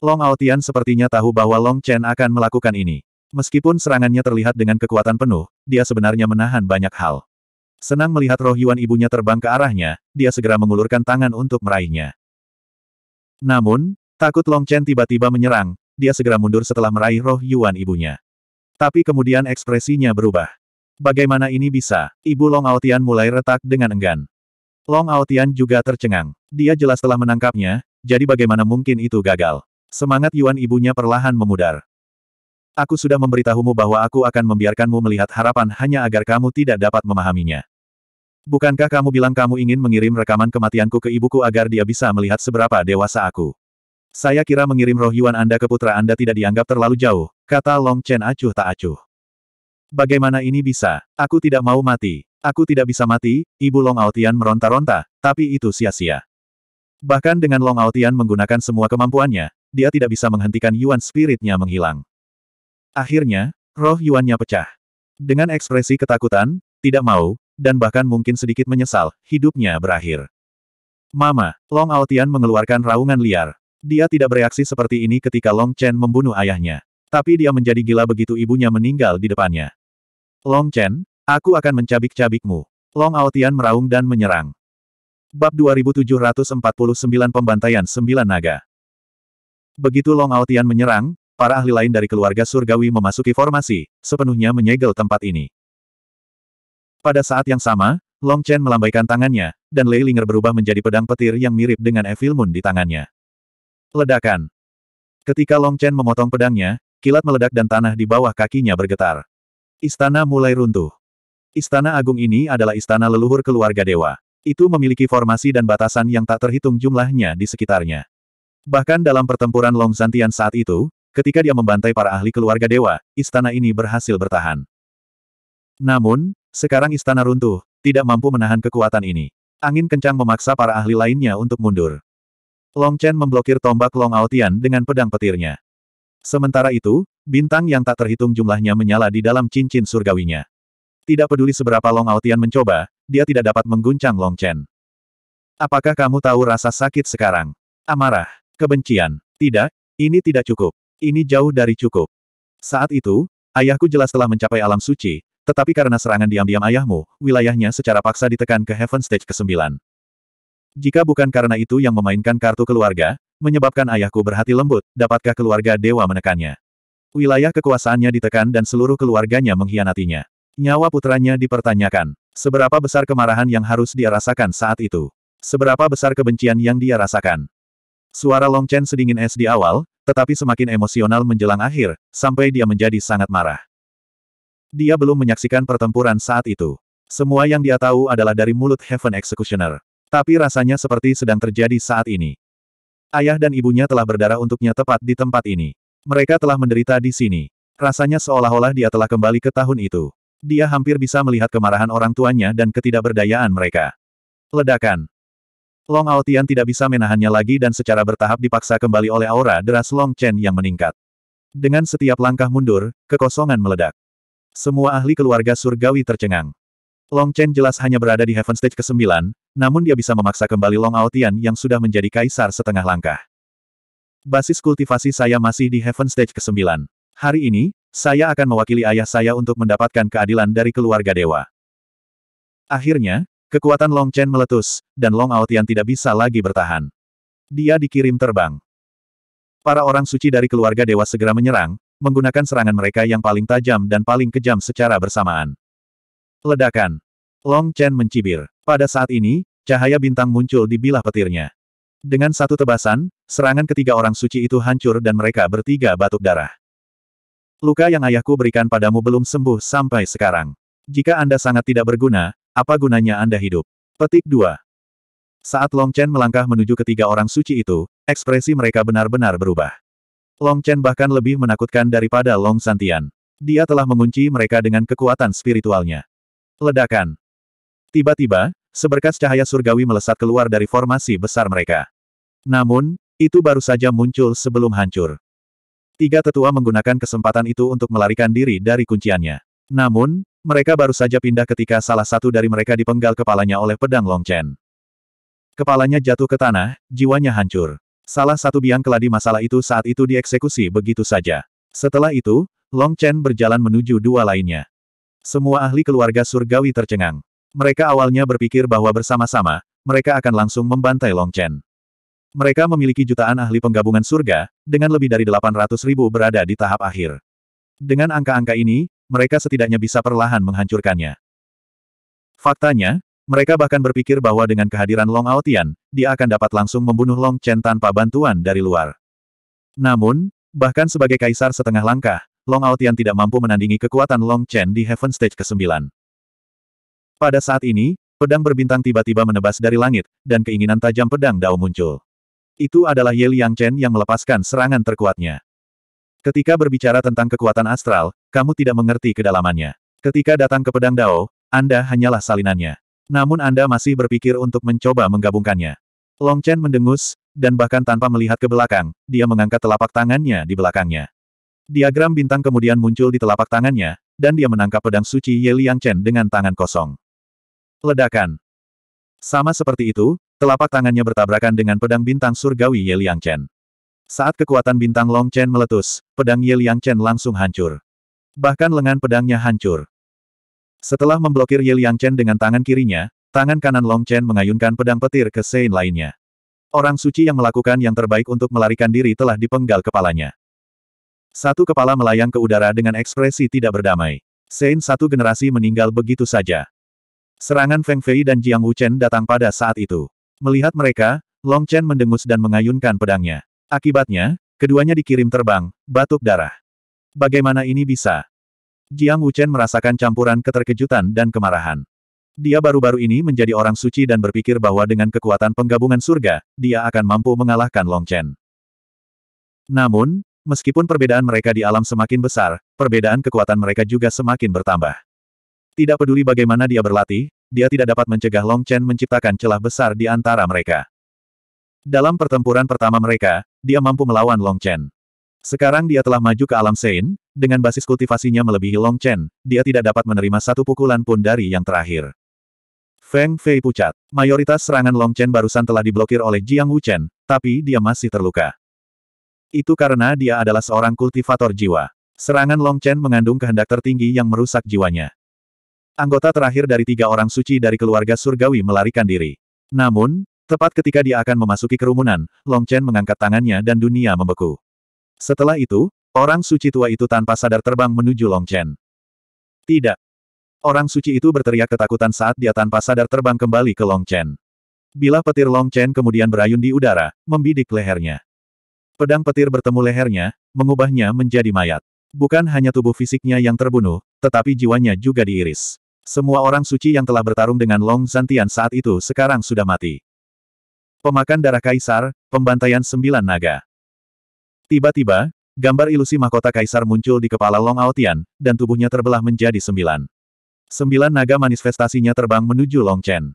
Long Aotian sepertinya tahu bahwa Long Chen akan melakukan ini. Meskipun serangannya terlihat dengan kekuatan penuh, dia sebenarnya menahan banyak hal. Senang melihat roh Yuan ibunya terbang ke arahnya, dia segera mengulurkan tangan untuk meraihnya. Namun, takut Long Chen tiba-tiba menyerang, dia segera mundur setelah meraih roh Yuan ibunya. Tapi kemudian ekspresinya berubah. Bagaimana ini bisa? Ibu Long Aotian mulai retak dengan enggan. Long Aotian juga tercengang. Dia jelas telah menangkapnya, jadi bagaimana mungkin itu gagal? Semangat Yuan ibunya perlahan memudar. Aku sudah memberitahumu bahwa aku akan membiarkanmu melihat harapan hanya agar kamu tidak dapat memahaminya. Bukankah kamu bilang kamu ingin mengirim rekaman kematianku ke ibuku agar dia bisa melihat seberapa dewasa aku? Saya kira mengirim roh Yuan Anda ke putra Anda tidak dianggap terlalu jauh, kata Long Chen acuh tak acuh. Bagaimana ini bisa? Aku tidak mau mati. Aku tidak bisa mati, Ibu Long Aotian meronta-ronta, tapi itu sia-sia. Bahkan dengan Long Aotian menggunakan semua kemampuannya, dia tidak bisa menghentikan Yuan spiritnya menghilang. Akhirnya, roh Yuannya pecah. Dengan ekspresi ketakutan, tidak mau, dan bahkan mungkin sedikit menyesal, hidupnya berakhir. Mama, Long Altian mengeluarkan raungan liar. Dia tidak bereaksi seperti ini ketika Long Chen membunuh ayahnya. Tapi dia menjadi gila begitu ibunya meninggal di depannya. Long Chen, aku akan mencabik-cabikmu. Long Altian meraung dan menyerang. Bab 2749 Pembantaian 9 Naga Begitu Long Aotian menyerang, para ahli lain dari keluarga surgawi memasuki formasi, sepenuhnya menyegel tempat ini. Pada saat yang sama, Long Chen melambaikan tangannya, dan Lei Linger berubah menjadi pedang petir yang mirip dengan Evil Moon di tangannya. Ledakan. Ketika Long Chen memotong pedangnya, kilat meledak dan tanah di bawah kakinya bergetar. Istana mulai runtuh. Istana agung ini adalah istana leluhur keluarga dewa. Itu memiliki formasi dan batasan yang tak terhitung jumlahnya di sekitarnya. Bahkan dalam pertempuran Long Zantian saat itu, ketika dia membantai para ahli keluarga dewa, istana ini berhasil bertahan. Namun, sekarang istana runtuh, tidak mampu menahan kekuatan ini. Angin kencang memaksa para ahli lainnya untuk mundur. Long Chen memblokir tombak Long Aotian dengan pedang petirnya. Sementara itu, bintang yang tak terhitung jumlahnya menyala di dalam cincin surgawinya. Tidak peduli seberapa Long Aotian mencoba, dia tidak dapat mengguncang Long Chen. Apakah kamu tahu rasa sakit sekarang? Amarah. Kebencian. Tidak, ini tidak cukup. Ini jauh dari cukup. Saat itu, ayahku jelas telah mencapai alam suci, tetapi karena serangan diam-diam ayahmu, wilayahnya secara paksa ditekan ke Heaven Stage ke-9. Jika bukan karena itu yang memainkan kartu keluarga, menyebabkan ayahku berhati lembut, dapatkah keluarga dewa menekannya? Wilayah kekuasaannya ditekan dan seluruh keluarganya mengkhianatinya. Nyawa putranya dipertanyakan. Seberapa besar kemarahan yang harus dia rasakan saat itu? Seberapa besar kebencian yang dia rasakan? Suara Long Chen sedingin es di awal, tetapi semakin emosional menjelang akhir, sampai dia menjadi sangat marah. Dia belum menyaksikan pertempuran saat itu. Semua yang dia tahu adalah dari mulut Heaven Executioner. Tapi rasanya seperti sedang terjadi saat ini. Ayah dan ibunya telah berdarah untuknya tepat di tempat ini. Mereka telah menderita di sini. Rasanya seolah-olah dia telah kembali ke tahun itu. Dia hampir bisa melihat kemarahan orang tuanya dan ketidakberdayaan mereka. Ledakan. Long Aotian tidak bisa menahannya lagi dan secara bertahap dipaksa kembali oleh aura deras Long Chen yang meningkat. Dengan setiap langkah mundur, kekosongan meledak. Semua ahli keluarga surgawi tercengang. Long Chen jelas hanya berada di Heaven Stage ke-9, namun dia bisa memaksa kembali Long Aotian yang sudah menjadi kaisar setengah langkah. Basis kultivasi saya masih di Heaven Stage ke-9. Hari ini, saya akan mewakili ayah saya untuk mendapatkan keadilan dari keluarga dewa. Akhirnya, Kekuatan Long Chen meletus, dan Long Aotian tidak bisa lagi bertahan. Dia dikirim terbang. Para orang suci dari keluarga dewa segera menyerang, menggunakan serangan mereka yang paling tajam dan paling kejam secara bersamaan. Ledakan. Long Chen mencibir. Pada saat ini, cahaya bintang muncul di bilah petirnya. Dengan satu tebasan, serangan ketiga orang suci itu hancur dan mereka bertiga batuk darah. Luka yang ayahku berikan padamu belum sembuh sampai sekarang. Jika Anda sangat tidak berguna, apa gunanya Anda hidup? Petik 2. Saat Long Chen melangkah menuju ketiga orang suci itu, ekspresi mereka benar-benar berubah. Long Chen bahkan lebih menakutkan daripada Long Santian. Dia telah mengunci mereka dengan kekuatan spiritualnya. Ledakan. Tiba-tiba, seberkas cahaya surgawi melesat keluar dari formasi besar mereka. Namun, itu baru saja muncul sebelum hancur. Tiga tetua menggunakan kesempatan itu untuk melarikan diri dari kunciannya. Namun, mereka baru saja pindah ketika salah satu dari mereka dipenggal kepalanya oleh pedang Long Chen. Kepalanya jatuh ke tanah, jiwanya hancur. Salah satu biang keladi masalah itu saat itu dieksekusi begitu saja. Setelah itu, Long Chen berjalan menuju dua lainnya. Semua ahli keluarga surgawi tercengang. Mereka awalnya berpikir bahwa bersama-sama, mereka akan langsung membantai Long Chen. Mereka memiliki jutaan ahli penggabungan surga, dengan lebih dari 800 ribu berada di tahap akhir. Dengan angka-angka ini, mereka setidaknya bisa perlahan menghancurkannya. Faktanya, mereka bahkan berpikir bahwa dengan kehadiran Long Aotian, dia akan dapat langsung membunuh Long Chen tanpa bantuan dari luar. Namun, bahkan sebagai kaisar setengah langkah, Long Aotian tidak mampu menandingi kekuatan Long Chen di Heaven Stage ke-9. Pada saat ini, pedang berbintang tiba-tiba menebas dari langit, dan keinginan tajam pedang Dao muncul. Itu adalah Ye Liang Chen yang melepaskan serangan terkuatnya. Ketika berbicara tentang kekuatan astral, kamu tidak mengerti kedalamannya. Ketika datang ke pedang Dao, Anda hanyalah salinannya. Namun Anda masih berpikir untuk mencoba menggabungkannya. Long Chen mendengus, dan bahkan tanpa melihat ke belakang, dia mengangkat telapak tangannya di belakangnya. Diagram bintang kemudian muncul di telapak tangannya, dan dia menangkap pedang suci Ye Liang Chen dengan tangan kosong. Ledakan. Sama seperti itu, telapak tangannya bertabrakan dengan pedang bintang surgawi Ye Liang Chen. Saat kekuatan bintang Long Chen meletus, pedang Ye Liang Chen langsung hancur. Bahkan lengan pedangnya hancur. Setelah memblokir Ye Liang Chen dengan tangan kirinya, tangan kanan Long Chen mengayunkan pedang petir ke Sein lainnya. Orang suci yang melakukan yang terbaik untuk melarikan diri telah dipenggal kepalanya. Satu kepala melayang ke udara dengan ekspresi tidak berdamai. Sein satu generasi meninggal begitu saja. Serangan Feng Fei dan Jiang Wuchen datang pada saat itu. Melihat mereka, Long Chen mendengus dan mengayunkan pedangnya. Akibatnya, keduanya dikirim terbang, batuk darah. Bagaimana ini bisa? Jiang Wuchen merasakan campuran keterkejutan dan kemarahan. Dia baru-baru ini menjadi orang suci dan berpikir bahwa dengan kekuatan penggabungan surga, dia akan mampu mengalahkan Long Chen. Namun, meskipun perbedaan mereka di alam semakin besar, perbedaan kekuatan mereka juga semakin bertambah. Tidak peduli bagaimana dia berlatih, dia tidak dapat mencegah Long Chen menciptakan celah besar di antara mereka. Dalam pertempuran pertama mereka, dia mampu melawan Long Chen. Sekarang dia telah maju ke alam Sein, dengan basis kultivasinya melebihi Long Chen, dia tidak dapat menerima satu pukulan pun dari yang terakhir. Feng Fei pucat. Mayoritas serangan Long Chen barusan telah diblokir oleh Jiang Wuchen, tapi dia masih terluka. Itu karena dia adalah seorang kultivator jiwa. Serangan Long Chen mengandung kehendak tertinggi yang merusak jiwanya. Anggota terakhir dari tiga orang suci dari keluarga surgawi melarikan diri. Namun, Tepat ketika dia akan memasuki kerumunan, Long Chen mengangkat tangannya dan dunia membeku. Setelah itu, orang suci tua itu tanpa sadar terbang menuju Long Chen. Tidak. Orang suci itu berteriak ketakutan saat dia tanpa sadar terbang kembali ke Long Chen. Bila petir Long Chen kemudian berayun di udara, membidik lehernya. Pedang petir bertemu lehernya, mengubahnya menjadi mayat. Bukan hanya tubuh fisiknya yang terbunuh, tetapi jiwanya juga diiris. Semua orang suci yang telah bertarung dengan Long Zantian saat itu sekarang sudah mati. Pemakan darah kaisar, pembantaian sembilan naga. Tiba-tiba, gambar ilusi mahkota kaisar muncul di kepala Long Aotian, dan tubuhnya terbelah menjadi sembilan. Sembilan naga manifestasinya terbang menuju Long Chen.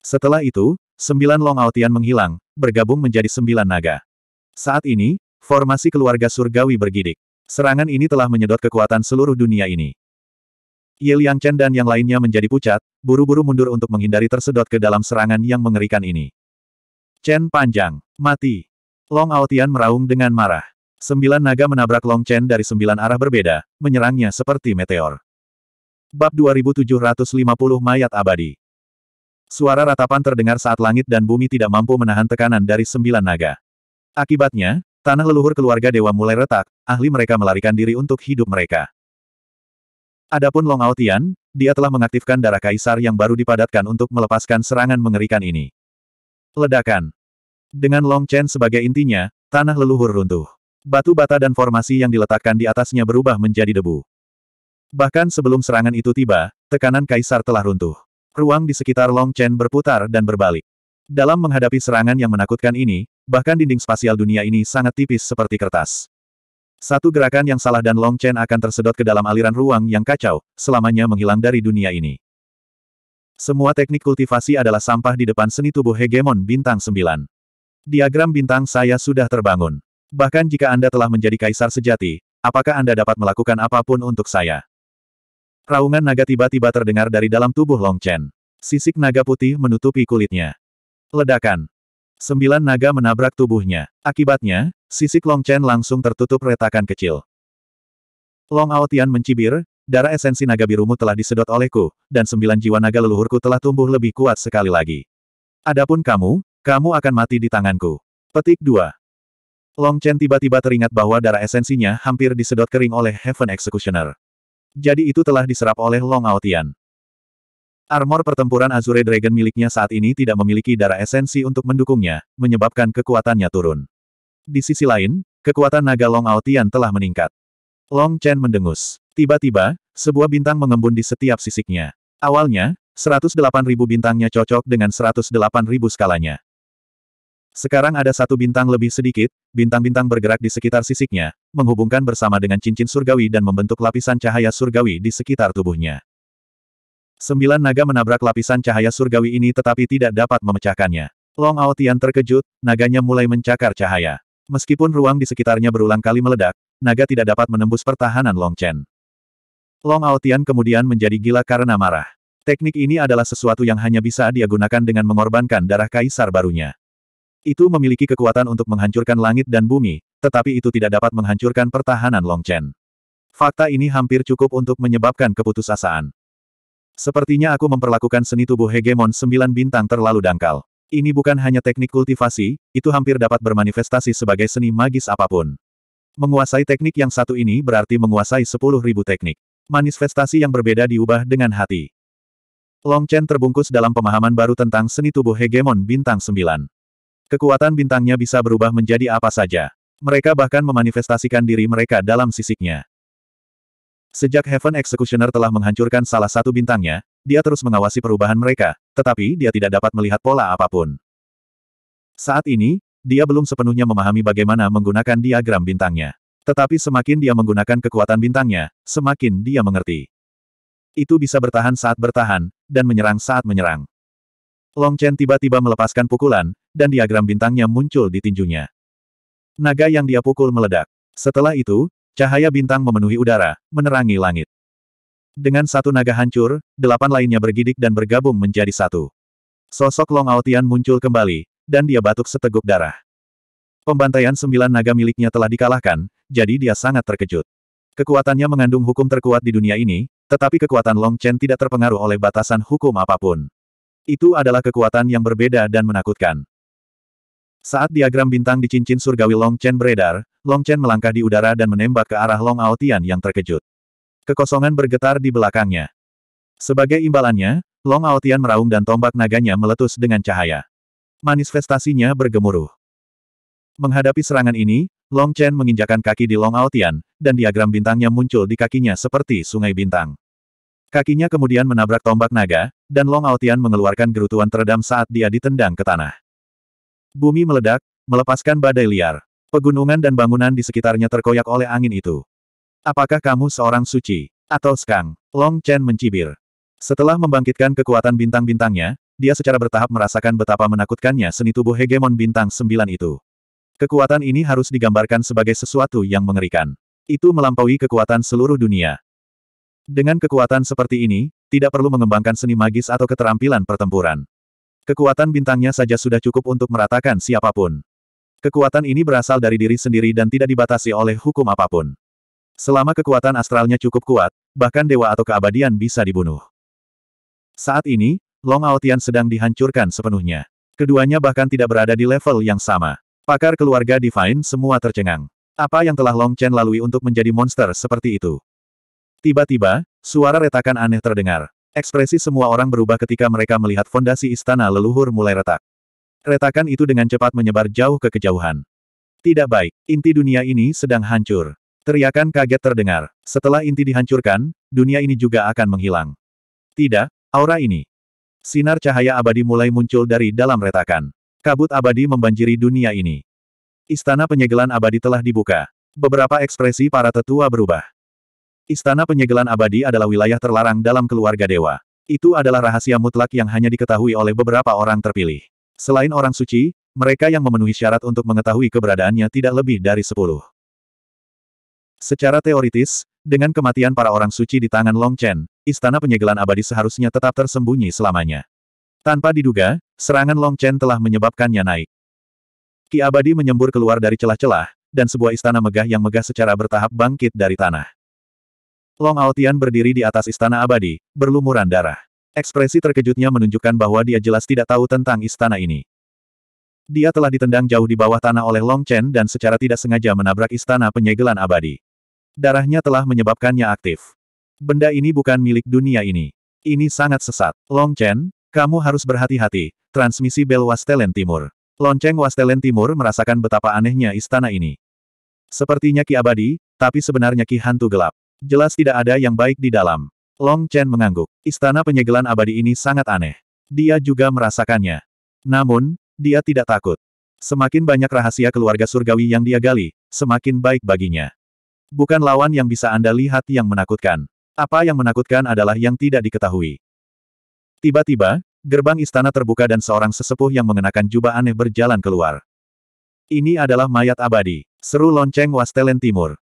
Setelah itu, sembilan Long Aotian menghilang, bergabung menjadi sembilan naga. Saat ini, formasi keluarga surgawi bergidik. Serangan ini telah menyedot kekuatan seluruh dunia ini. Ye Liang Chen dan yang lainnya menjadi pucat, buru-buru mundur untuk menghindari tersedot ke dalam serangan yang mengerikan ini. Chen panjang. Mati. Long Aotian meraung dengan marah. Sembilan naga menabrak Long Chen dari sembilan arah berbeda, menyerangnya seperti meteor. Bab 2750 Mayat Abadi Suara ratapan terdengar saat langit dan bumi tidak mampu menahan tekanan dari sembilan naga. Akibatnya, tanah leluhur keluarga dewa mulai retak, ahli mereka melarikan diri untuk hidup mereka. Adapun Long Aotian, dia telah mengaktifkan darah kaisar yang baru dipadatkan untuk melepaskan serangan mengerikan ini. Ledakan. Dengan Long Chen sebagai intinya, tanah leluhur runtuh. Batu bata dan formasi yang diletakkan di atasnya berubah menjadi debu. Bahkan sebelum serangan itu tiba, tekanan kaisar telah runtuh. Ruang di sekitar Long Chen berputar dan berbalik. Dalam menghadapi serangan yang menakutkan ini, bahkan dinding spasial dunia ini sangat tipis seperti kertas. Satu gerakan yang salah dan Long Chen akan tersedot ke dalam aliran ruang yang kacau, selamanya menghilang dari dunia ini. Semua teknik kultivasi adalah sampah di depan seni tubuh hegemon bintang 9. Diagram bintang saya sudah terbangun. Bahkan jika Anda telah menjadi kaisar sejati, apakah Anda dapat melakukan apapun untuk saya? Raungan naga tiba-tiba terdengar dari dalam tubuh Long Chen. Sisik naga putih menutupi kulitnya. Ledakan. Sembilan naga menabrak tubuhnya. Akibatnya, sisik Long Chen langsung tertutup retakan kecil. Long Aotian mencibir, Darah esensi naga birumu telah disedot olehku, dan sembilan jiwa naga leluhurku telah tumbuh lebih kuat sekali lagi. Adapun kamu, kamu akan mati di tanganku. Petik 2. Long Chen tiba-tiba teringat bahwa darah esensinya hampir disedot kering oleh Heaven Executioner. Jadi itu telah diserap oleh Long Aotian. Armor pertempuran Azure Dragon miliknya saat ini tidak memiliki darah esensi untuk mendukungnya, menyebabkan kekuatannya turun. Di sisi lain, kekuatan naga Long Aotian telah meningkat. Long Chen mendengus. Tiba-tiba, sebuah bintang mengembun di setiap sisiknya. Awalnya, ribu bintangnya cocok dengan ribu skalanya. Sekarang ada satu bintang lebih sedikit, bintang-bintang bergerak di sekitar sisiknya, menghubungkan bersama dengan cincin surgawi dan membentuk lapisan cahaya surgawi di sekitar tubuhnya. Sembilan naga menabrak lapisan cahaya surgawi ini tetapi tidak dapat memecahkannya. Long Aotian terkejut, naganya mulai mencakar cahaya. Meskipun ruang di sekitarnya berulang kali meledak, naga tidak dapat menembus pertahanan Long Chen. Long Aotian kemudian menjadi gila karena marah. Teknik ini adalah sesuatu yang hanya bisa dia gunakan dengan mengorbankan darah kaisar barunya. Itu memiliki kekuatan untuk menghancurkan langit dan bumi, tetapi itu tidak dapat menghancurkan pertahanan Long Chen. Fakta ini hampir cukup untuk menyebabkan keputusasaan. Sepertinya aku memperlakukan seni tubuh hegemon sembilan bintang terlalu dangkal. Ini bukan hanya teknik kultivasi, itu hampir dapat bermanifestasi sebagai seni magis apapun. Menguasai teknik yang satu ini berarti menguasai sepuluh ribu teknik manifestasi yang berbeda diubah dengan hati. Long Chen terbungkus dalam pemahaman baru tentang seni tubuh hegemon bintang 9. Kekuatan bintangnya bisa berubah menjadi apa saja. Mereka bahkan memanifestasikan diri mereka dalam sisiknya. Sejak Heaven Executioner telah menghancurkan salah satu bintangnya, dia terus mengawasi perubahan mereka, tetapi dia tidak dapat melihat pola apapun. Saat ini, dia belum sepenuhnya memahami bagaimana menggunakan diagram bintangnya. Tetapi semakin dia menggunakan kekuatan bintangnya, semakin dia mengerti. Itu bisa bertahan saat bertahan, dan menyerang saat menyerang. Long Chen tiba-tiba melepaskan pukulan, dan diagram bintangnya muncul di tinjunya. Naga yang dia pukul meledak. Setelah itu, cahaya bintang memenuhi udara, menerangi langit. Dengan satu naga hancur, delapan lainnya bergidik dan bergabung menjadi satu. Sosok Long Aotian muncul kembali, dan dia batuk seteguk darah. Pembantaian sembilan naga miliknya telah dikalahkan, jadi dia sangat terkejut. Kekuatannya mengandung hukum terkuat di dunia ini, tetapi kekuatan Long Chen tidak terpengaruh oleh batasan hukum apapun. Itu adalah kekuatan yang berbeda dan menakutkan. Saat diagram bintang di cincin surgawi Long Chen beredar, Long Chen melangkah di udara dan menembak ke arah Long Aotian yang terkejut. Kekosongan bergetar di belakangnya. Sebagai imbalannya, Long Aotian meraung dan tombak naganya meletus dengan cahaya. Manifestasinya bergemuruh. Menghadapi serangan ini, Long Chen menginjakan kaki di Long Aotian, dan diagram bintangnya muncul di kakinya seperti sungai bintang. Kakinya kemudian menabrak tombak naga, dan Long Aotian mengeluarkan gerutuan teredam saat dia ditendang ke tanah. Bumi meledak, melepaskan badai liar. Pegunungan dan bangunan di sekitarnya terkoyak oleh angin itu. Apakah kamu seorang suci? Atau sekang? Long Chen mencibir. Setelah membangkitkan kekuatan bintang-bintangnya, dia secara bertahap merasakan betapa menakutkannya seni tubuh hegemon bintang sembilan itu. Kekuatan ini harus digambarkan sebagai sesuatu yang mengerikan. Itu melampaui kekuatan seluruh dunia. Dengan kekuatan seperti ini, tidak perlu mengembangkan seni magis atau keterampilan pertempuran. Kekuatan bintangnya saja sudah cukup untuk meratakan siapapun. Kekuatan ini berasal dari diri sendiri dan tidak dibatasi oleh hukum apapun. Selama kekuatan astralnya cukup kuat, bahkan dewa atau keabadian bisa dibunuh. Saat ini, Long Aotian sedang dihancurkan sepenuhnya. Keduanya bahkan tidak berada di level yang sama. Pakar keluarga Divine semua tercengang. Apa yang telah Long Chen lalui untuk menjadi monster seperti itu? Tiba-tiba, suara retakan aneh terdengar. Ekspresi semua orang berubah ketika mereka melihat fondasi istana leluhur mulai retak. Retakan itu dengan cepat menyebar jauh ke kejauhan. Tidak baik, inti dunia ini sedang hancur. Teriakan kaget terdengar. Setelah inti dihancurkan, dunia ini juga akan menghilang. Tidak, aura ini. Sinar cahaya abadi mulai muncul dari dalam retakan. Kabut abadi membanjiri dunia ini. Istana penyegelan abadi telah dibuka. Beberapa ekspresi para tetua berubah. Istana penyegelan abadi adalah wilayah terlarang dalam keluarga dewa. Itu adalah rahasia mutlak yang hanya diketahui oleh beberapa orang terpilih. Selain orang suci, mereka yang memenuhi syarat untuk mengetahui keberadaannya tidak lebih dari sepuluh. Secara teoritis, dengan kematian para orang suci di tangan Long Chen, istana penyegelan abadi seharusnya tetap tersembunyi selamanya. Tanpa diduga, Serangan Long Chen telah menyebabkannya naik. Ki abadi menyembur keluar dari celah-celah, dan sebuah istana megah yang megah secara bertahap bangkit dari tanah. Long Aotian berdiri di atas istana abadi, berlumuran darah. Ekspresi terkejutnya menunjukkan bahwa dia jelas tidak tahu tentang istana ini. Dia telah ditendang jauh di bawah tanah oleh Long Chen dan secara tidak sengaja menabrak istana penyegelan abadi. Darahnya telah menyebabkannya aktif. Benda ini bukan milik dunia ini. Ini sangat sesat. Long Chen, kamu harus berhati-hati, transmisi bel Wastelen Timur. Lonceng Wastelen Timur merasakan betapa anehnya istana ini. Sepertinya Ki Abadi, tapi sebenarnya Ki Hantu Gelap. Jelas tidak ada yang baik di dalam. Long Chen mengangguk. Istana penyegelan abadi ini sangat aneh. Dia juga merasakannya. Namun, dia tidak takut. Semakin banyak rahasia keluarga surgawi yang dia gali, semakin baik baginya. Bukan lawan yang bisa Anda lihat yang menakutkan. Apa yang menakutkan adalah yang tidak diketahui. Tiba-tiba, gerbang istana terbuka dan seorang sesepuh yang mengenakan jubah aneh berjalan keluar. Ini adalah mayat abadi, seru lonceng Wastelen Timur.